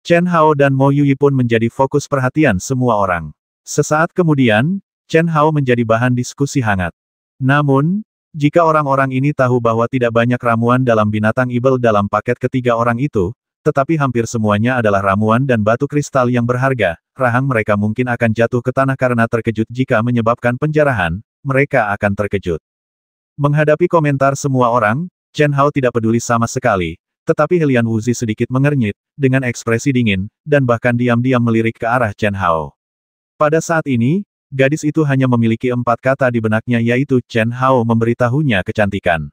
Chen Hao dan Mo Yuyi pun menjadi fokus perhatian semua orang. Sesaat kemudian, Chen Hao menjadi bahan diskusi hangat. Namun, jika orang-orang ini tahu bahwa tidak banyak ramuan dalam binatang ibel dalam paket ketiga orang itu, tetapi hampir semuanya adalah ramuan dan batu kristal yang berharga, rahang mereka mungkin akan jatuh ke tanah karena terkejut jika menyebabkan penjarahan, mereka akan terkejut. Menghadapi komentar semua orang, Chen Hao tidak peduli sama sekali, tetapi Helian Wuzi sedikit mengernyit, dengan ekspresi dingin, dan bahkan diam-diam melirik ke arah Chen Hao. Pada saat ini, gadis itu hanya memiliki empat kata di benaknya yaitu Chen Hao memberitahunya kecantikan.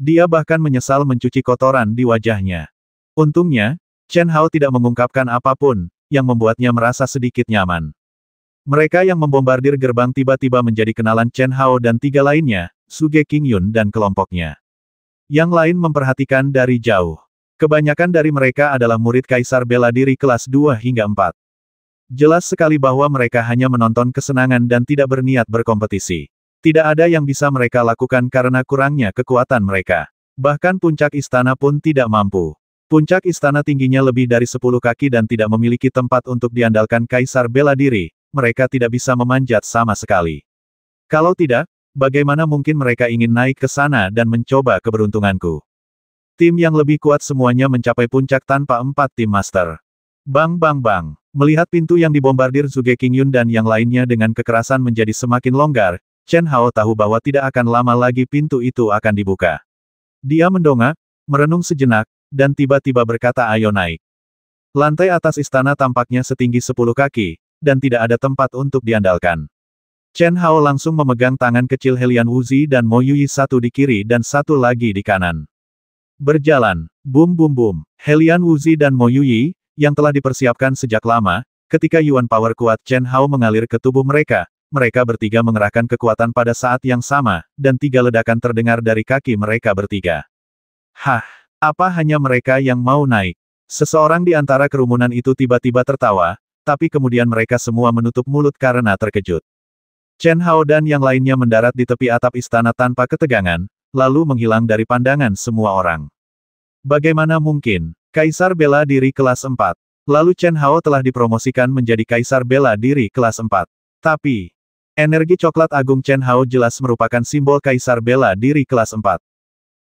Dia bahkan menyesal mencuci kotoran di wajahnya. Untungnya, Chen Hao tidak mengungkapkan apapun, yang membuatnya merasa sedikit nyaman. Mereka yang membombardir gerbang tiba-tiba menjadi kenalan Chen Hao dan tiga lainnya, Suge King Yun, dan kelompoknya. Yang lain memperhatikan dari jauh. Kebanyakan dari mereka adalah murid kaisar bela diri kelas 2 hingga 4. Jelas sekali bahwa mereka hanya menonton kesenangan dan tidak berniat berkompetisi. Tidak ada yang bisa mereka lakukan karena kurangnya kekuatan mereka. Bahkan puncak istana pun tidak mampu. Puncak istana tingginya lebih dari 10 kaki dan tidak memiliki tempat untuk diandalkan kaisar bela diri, mereka tidak bisa memanjat sama sekali. Kalau tidak, bagaimana mungkin mereka ingin naik ke sana dan mencoba keberuntunganku? Tim yang lebih kuat semuanya mencapai puncak tanpa empat tim master. Bang bang bang. Melihat pintu yang dibombardir Zuge Qingyun dan yang lainnya dengan kekerasan menjadi semakin longgar, Chen Hao tahu bahwa tidak akan lama lagi pintu itu akan dibuka. Dia mendongak, merenung sejenak, dan tiba-tiba berkata ayo naik. Lantai atas istana tampaknya setinggi sepuluh kaki, dan tidak ada tempat untuk diandalkan. Chen Hao langsung memegang tangan kecil Helian Wuzi dan Mo Yui satu di kiri dan satu lagi di kanan. Berjalan, bum bum bum, Helian Wuzi dan Mo Yui, yang telah dipersiapkan sejak lama, ketika Yuan Power kuat Chen Hao mengalir ke tubuh mereka, mereka bertiga mengerahkan kekuatan pada saat yang sama, dan tiga ledakan terdengar dari kaki mereka bertiga. Hah, apa hanya mereka yang mau naik? Seseorang di antara kerumunan itu tiba-tiba tertawa, tapi kemudian mereka semua menutup mulut karena terkejut. Chen Hao dan yang lainnya mendarat di tepi atap istana tanpa ketegangan, lalu menghilang dari pandangan semua orang. Bagaimana mungkin, Kaisar Bela Diri Kelas 4 Lalu Chen Hao telah dipromosikan menjadi Kaisar Bela Diri Kelas 4. Tapi, energi coklat agung Chen Hao jelas merupakan simbol Kaisar Bela Diri Kelas 4.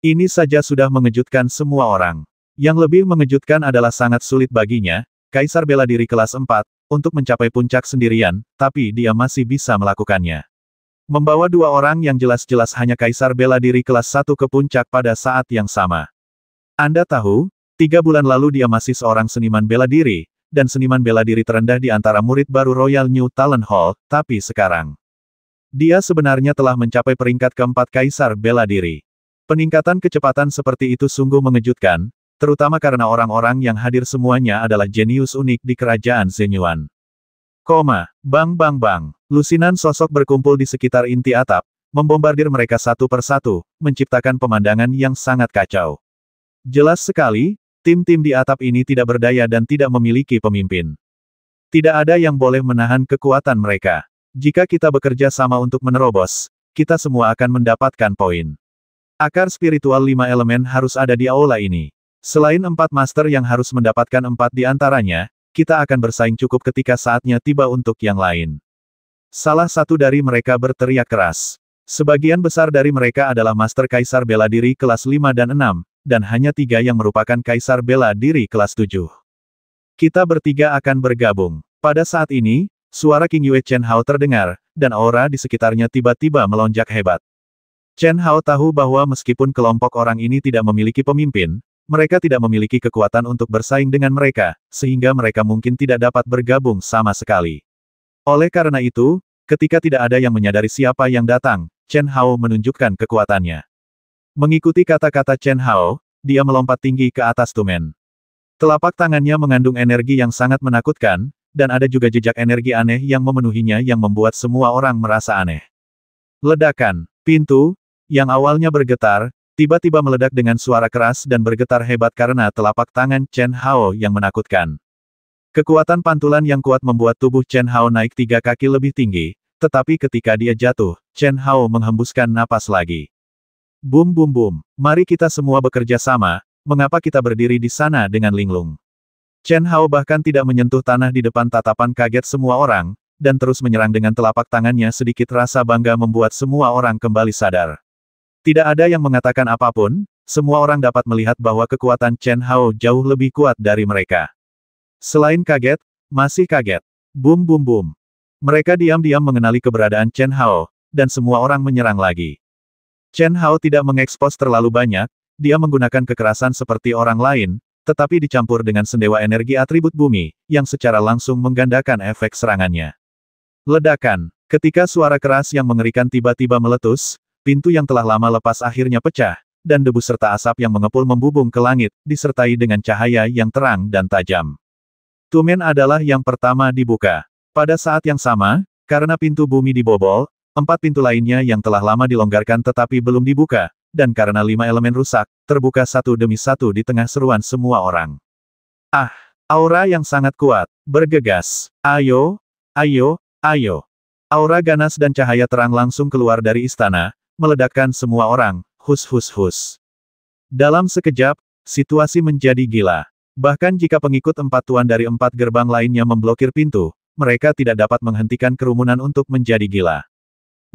Ini saja sudah mengejutkan semua orang. Yang lebih mengejutkan adalah sangat sulit baginya, Kaisar Bela Diri Kelas 4, untuk mencapai puncak sendirian, tapi dia masih bisa melakukannya. Membawa dua orang yang jelas-jelas hanya Kaisar bela diri kelas 1 ke puncak pada saat yang sama. Anda tahu, Tiga bulan lalu dia masih seorang seniman bela diri, dan seniman bela diri terendah di antara murid baru Royal New Talent Hall, tapi sekarang. Dia sebenarnya telah mencapai peringkat keempat kaisar bela diri. Peningkatan kecepatan seperti itu sungguh mengejutkan, terutama karena orang-orang yang hadir semuanya adalah jenius unik di kerajaan Zenyuan. Koma, bang bang bang, lusinan sosok berkumpul di sekitar inti atap, membombardir mereka satu persatu, menciptakan pemandangan yang sangat kacau. Jelas sekali, Tim-tim di atap ini tidak berdaya dan tidak memiliki pemimpin. Tidak ada yang boleh menahan kekuatan mereka. Jika kita bekerja sama untuk menerobos, kita semua akan mendapatkan poin. Akar spiritual lima elemen harus ada di aula ini. Selain empat master yang harus mendapatkan empat di antaranya, kita akan bersaing cukup ketika saatnya tiba untuk yang lain. Salah satu dari mereka berteriak keras. Sebagian besar dari mereka adalah Master Kaisar Bela Diri kelas 5 dan 6, dan hanya tiga yang merupakan kaisar bela diri kelas 7. Kita bertiga akan bergabung. Pada saat ini, suara King Yue Chen Hao terdengar, dan aura di sekitarnya tiba-tiba melonjak hebat. Chen Hao tahu bahwa meskipun kelompok orang ini tidak memiliki pemimpin, mereka tidak memiliki kekuatan untuk bersaing dengan mereka, sehingga mereka mungkin tidak dapat bergabung sama sekali. Oleh karena itu, ketika tidak ada yang menyadari siapa yang datang, Chen Hao menunjukkan kekuatannya. Mengikuti kata-kata Chen Hao, dia melompat tinggi ke atas Tumen. Telapak tangannya mengandung energi yang sangat menakutkan, dan ada juga jejak energi aneh yang memenuhinya yang membuat semua orang merasa aneh. Ledakan, pintu, yang awalnya bergetar, tiba-tiba meledak dengan suara keras dan bergetar hebat karena telapak tangan Chen Hao yang menakutkan. Kekuatan pantulan yang kuat membuat tubuh Chen Hao naik tiga kaki lebih tinggi, tetapi ketika dia jatuh, Chen Hao menghembuskan napas lagi. Bum bum bum, mari kita semua bekerja sama, mengapa kita berdiri di sana dengan linglung? Chen Hao bahkan tidak menyentuh tanah di depan tatapan kaget semua orang, dan terus menyerang dengan telapak tangannya sedikit rasa bangga membuat semua orang kembali sadar. Tidak ada yang mengatakan apapun, semua orang dapat melihat bahwa kekuatan Chen Hao jauh lebih kuat dari mereka. Selain kaget, masih kaget. Bum bum bum. Mereka diam-diam mengenali keberadaan Chen Hao, dan semua orang menyerang lagi. Chen Hao tidak mengekspos terlalu banyak, dia menggunakan kekerasan seperti orang lain, tetapi dicampur dengan sendewa energi atribut bumi, yang secara langsung menggandakan efek serangannya. Ledakan. Ketika suara keras yang mengerikan tiba-tiba meletus, pintu yang telah lama lepas akhirnya pecah, dan debu serta asap yang mengepul membubung ke langit, disertai dengan cahaya yang terang dan tajam. Tumen adalah yang pertama dibuka. Pada saat yang sama, karena pintu bumi dibobol, Empat pintu lainnya yang telah lama dilonggarkan tetapi belum dibuka, dan karena lima elemen rusak, terbuka satu demi satu di tengah seruan semua orang. Ah, aura yang sangat kuat, bergegas. Ayo, ayo, ayo. Aura ganas dan cahaya terang langsung keluar dari istana, meledakkan semua orang, hus hus hus. Dalam sekejap, situasi menjadi gila. Bahkan jika pengikut empat tuan dari empat gerbang lainnya memblokir pintu, mereka tidak dapat menghentikan kerumunan untuk menjadi gila.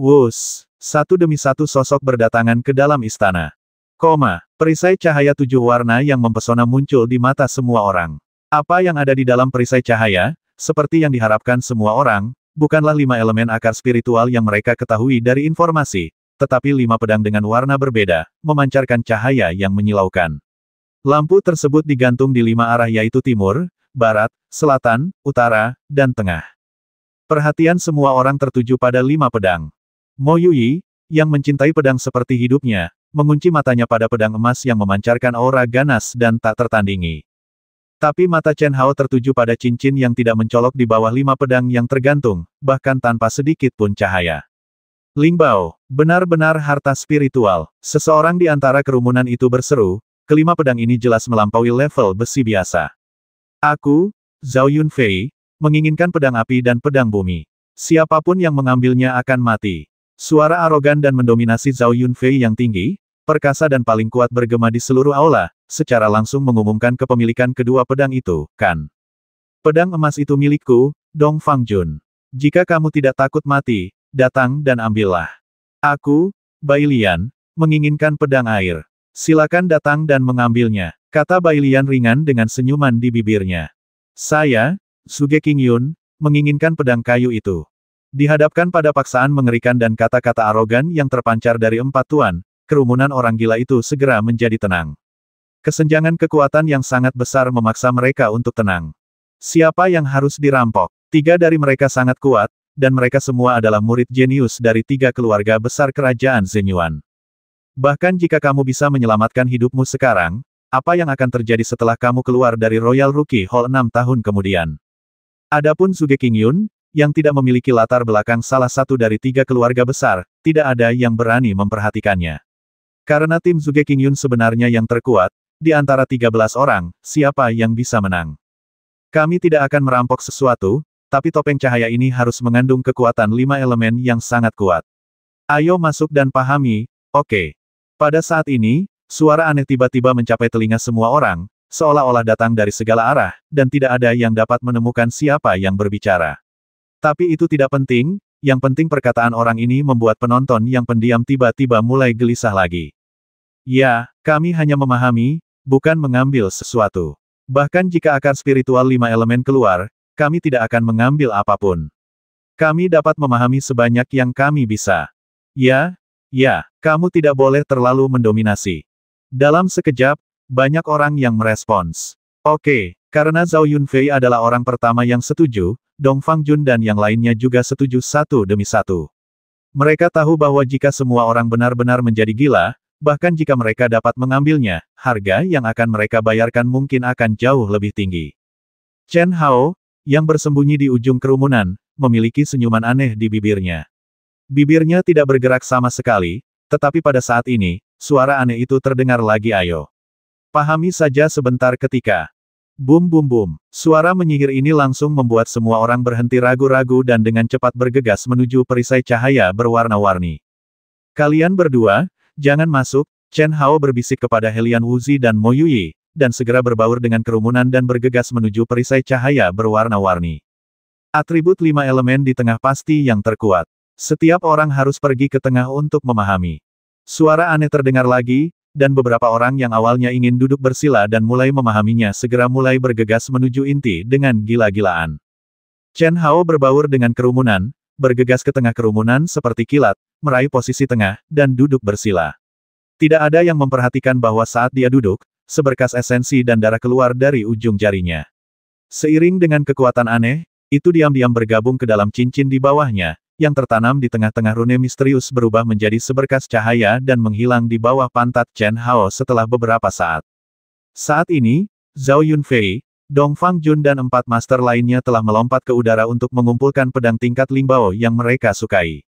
Wus, satu demi satu sosok berdatangan ke dalam istana. Koma, perisai cahaya tujuh warna yang mempesona muncul di mata semua orang. Apa yang ada di dalam perisai cahaya, seperti yang diharapkan semua orang, bukanlah lima elemen akar spiritual yang mereka ketahui dari informasi, tetapi lima pedang dengan warna berbeda, memancarkan cahaya yang menyilaukan. Lampu tersebut digantung di lima arah yaitu timur, barat, selatan, utara, dan tengah. Perhatian semua orang tertuju pada lima pedang. Mo Yui, yang mencintai pedang seperti hidupnya, mengunci matanya pada pedang emas yang memancarkan aura ganas dan tak tertandingi. Tapi mata Chen Hao tertuju pada cincin yang tidak mencolok di bawah lima pedang yang tergantung, bahkan tanpa sedikit pun cahaya. Ling Bao, benar-benar harta spiritual. Seseorang di antara kerumunan itu berseru, kelima pedang ini jelas melampaui level besi biasa. Aku, Zhao Yunfei, menginginkan pedang api dan pedang bumi. Siapapun yang mengambilnya akan mati. Suara arogan dan mendominasi Zhao Yunfei yang tinggi, perkasa dan paling kuat bergema di seluruh aula, secara langsung mengumumkan kepemilikan kedua pedang itu, kan? Pedang emas itu milikku, Dong Fangjun. Jika kamu tidak takut mati, datang dan ambillah. Aku, Bai Lian, menginginkan pedang air. Silakan datang dan mengambilnya, kata Bai Lian ringan dengan senyuman di bibirnya. Saya, Suge King Yun, menginginkan pedang kayu itu. Dihadapkan pada paksaan mengerikan dan kata-kata arogan yang terpancar dari empat tuan, kerumunan orang gila itu segera menjadi tenang. Kesenjangan kekuatan yang sangat besar memaksa mereka untuk tenang. Siapa yang harus dirampok? Tiga dari mereka sangat kuat, dan mereka semua adalah murid jenius dari tiga keluarga besar kerajaan Zenyuan. Bahkan jika kamu bisa menyelamatkan hidupmu sekarang, apa yang akan terjadi setelah kamu keluar dari Royal Rookie Hall enam tahun kemudian? Adapun Suge King Yun, yang tidak memiliki latar belakang salah satu dari tiga keluarga besar, tidak ada yang berani memperhatikannya. Karena tim Zuge King Yun sebenarnya yang terkuat, di antara 13 orang, siapa yang bisa menang? Kami tidak akan merampok sesuatu, tapi topeng cahaya ini harus mengandung kekuatan lima elemen yang sangat kuat. Ayo masuk dan pahami, oke. Okay. Pada saat ini, suara aneh tiba-tiba mencapai telinga semua orang, seolah-olah datang dari segala arah, dan tidak ada yang dapat menemukan siapa yang berbicara. Tapi itu tidak penting, yang penting perkataan orang ini membuat penonton yang pendiam tiba-tiba mulai gelisah lagi. Ya, kami hanya memahami, bukan mengambil sesuatu. Bahkan jika akar spiritual lima elemen keluar, kami tidak akan mengambil apapun. Kami dapat memahami sebanyak yang kami bisa. Ya, ya, kamu tidak boleh terlalu mendominasi. Dalam sekejap, banyak orang yang merespons. Oke, karena Zhao Yunfei adalah orang pertama yang setuju, Dong Fangjun dan yang lainnya juga setuju satu demi satu. Mereka tahu bahwa jika semua orang benar-benar menjadi gila, bahkan jika mereka dapat mengambilnya, harga yang akan mereka bayarkan mungkin akan jauh lebih tinggi. Chen Hao, yang bersembunyi di ujung kerumunan, memiliki senyuman aneh di bibirnya. Bibirnya tidak bergerak sama sekali, tetapi pada saat ini, suara aneh itu terdengar lagi ayo. Pahami saja sebentar ketika Bum bum bum. Suara menyihir ini langsung membuat semua orang berhenti ragu-ragu dan dengan cepat bergegas menuju perisai cahaya berwarna-warni. Kalian berdua, jangan masuk, Chen Hao berbisik kepada Helian Wuzi dan Mo Yui, dan segera berbaur dengan kerumunan dan bergegas menuju perisai cahaya berwarna-warni. Atribut lima elemen di tengah pasti yang terkuat. Setiap orang harus pergi ke tengah untuk memahami. Suara aneh terdengar lagi, dan beberapa orang yang awalnya ingin duduk bersila dan mulai memahaminya segera mulai bergegas menuju inti dengan gila-gilaan. Chen Hao berbaur dengan kerumunan, bergegas ke tengah kerumunan seperti kilat, meraih posisi tengah, dan duduk bersila. Tidak ada yang memperhatikan bahwa saat dia duduk, seberkas esensi dan darah keluar dari ujung jarinya. Seiring dengan kekuatan aneh, itu diam-diam bergabung ke dalam cincin di bawahnya, yang tertanam di tengah-tengah rune misterius berubah menjadi seberkas cahaya dan menghilang di bawah pantat Chen Hao setelah beberapa saat. Saat ini, Zhao Yunfei, Dong Fang Jun dan empat master lainnya telah melompat ke udara untuk mengumpulkan pedang tingkat limbao yang mereka sukai.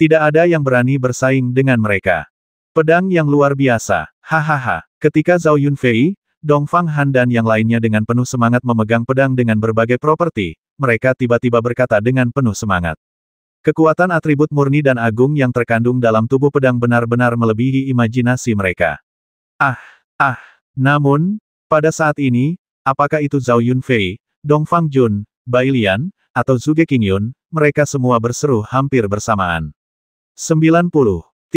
Tidak ada yang berani bersaing dengan mereka. Pedang yang luar biasa, hahaha. Ketika Zhao Yunfei, Dong Fang Han dan yang lainnya dengan penuh semangat memegang pedang dengan berbagai properti, mereka tiba-tiba berkata dengan penuh semangat. Kekuatan atribut murni dan agung yang terkandung dalam tubuh pedang benar-benar melebihi imajinasi mereka. Ah, ah, namun, pada saat ini, apakah itu Zhao Yunfei, Dong Fang Jun, Bai Lian, atau Zuge Qingyun, mereka semua berseru hampir bersamaan. 90.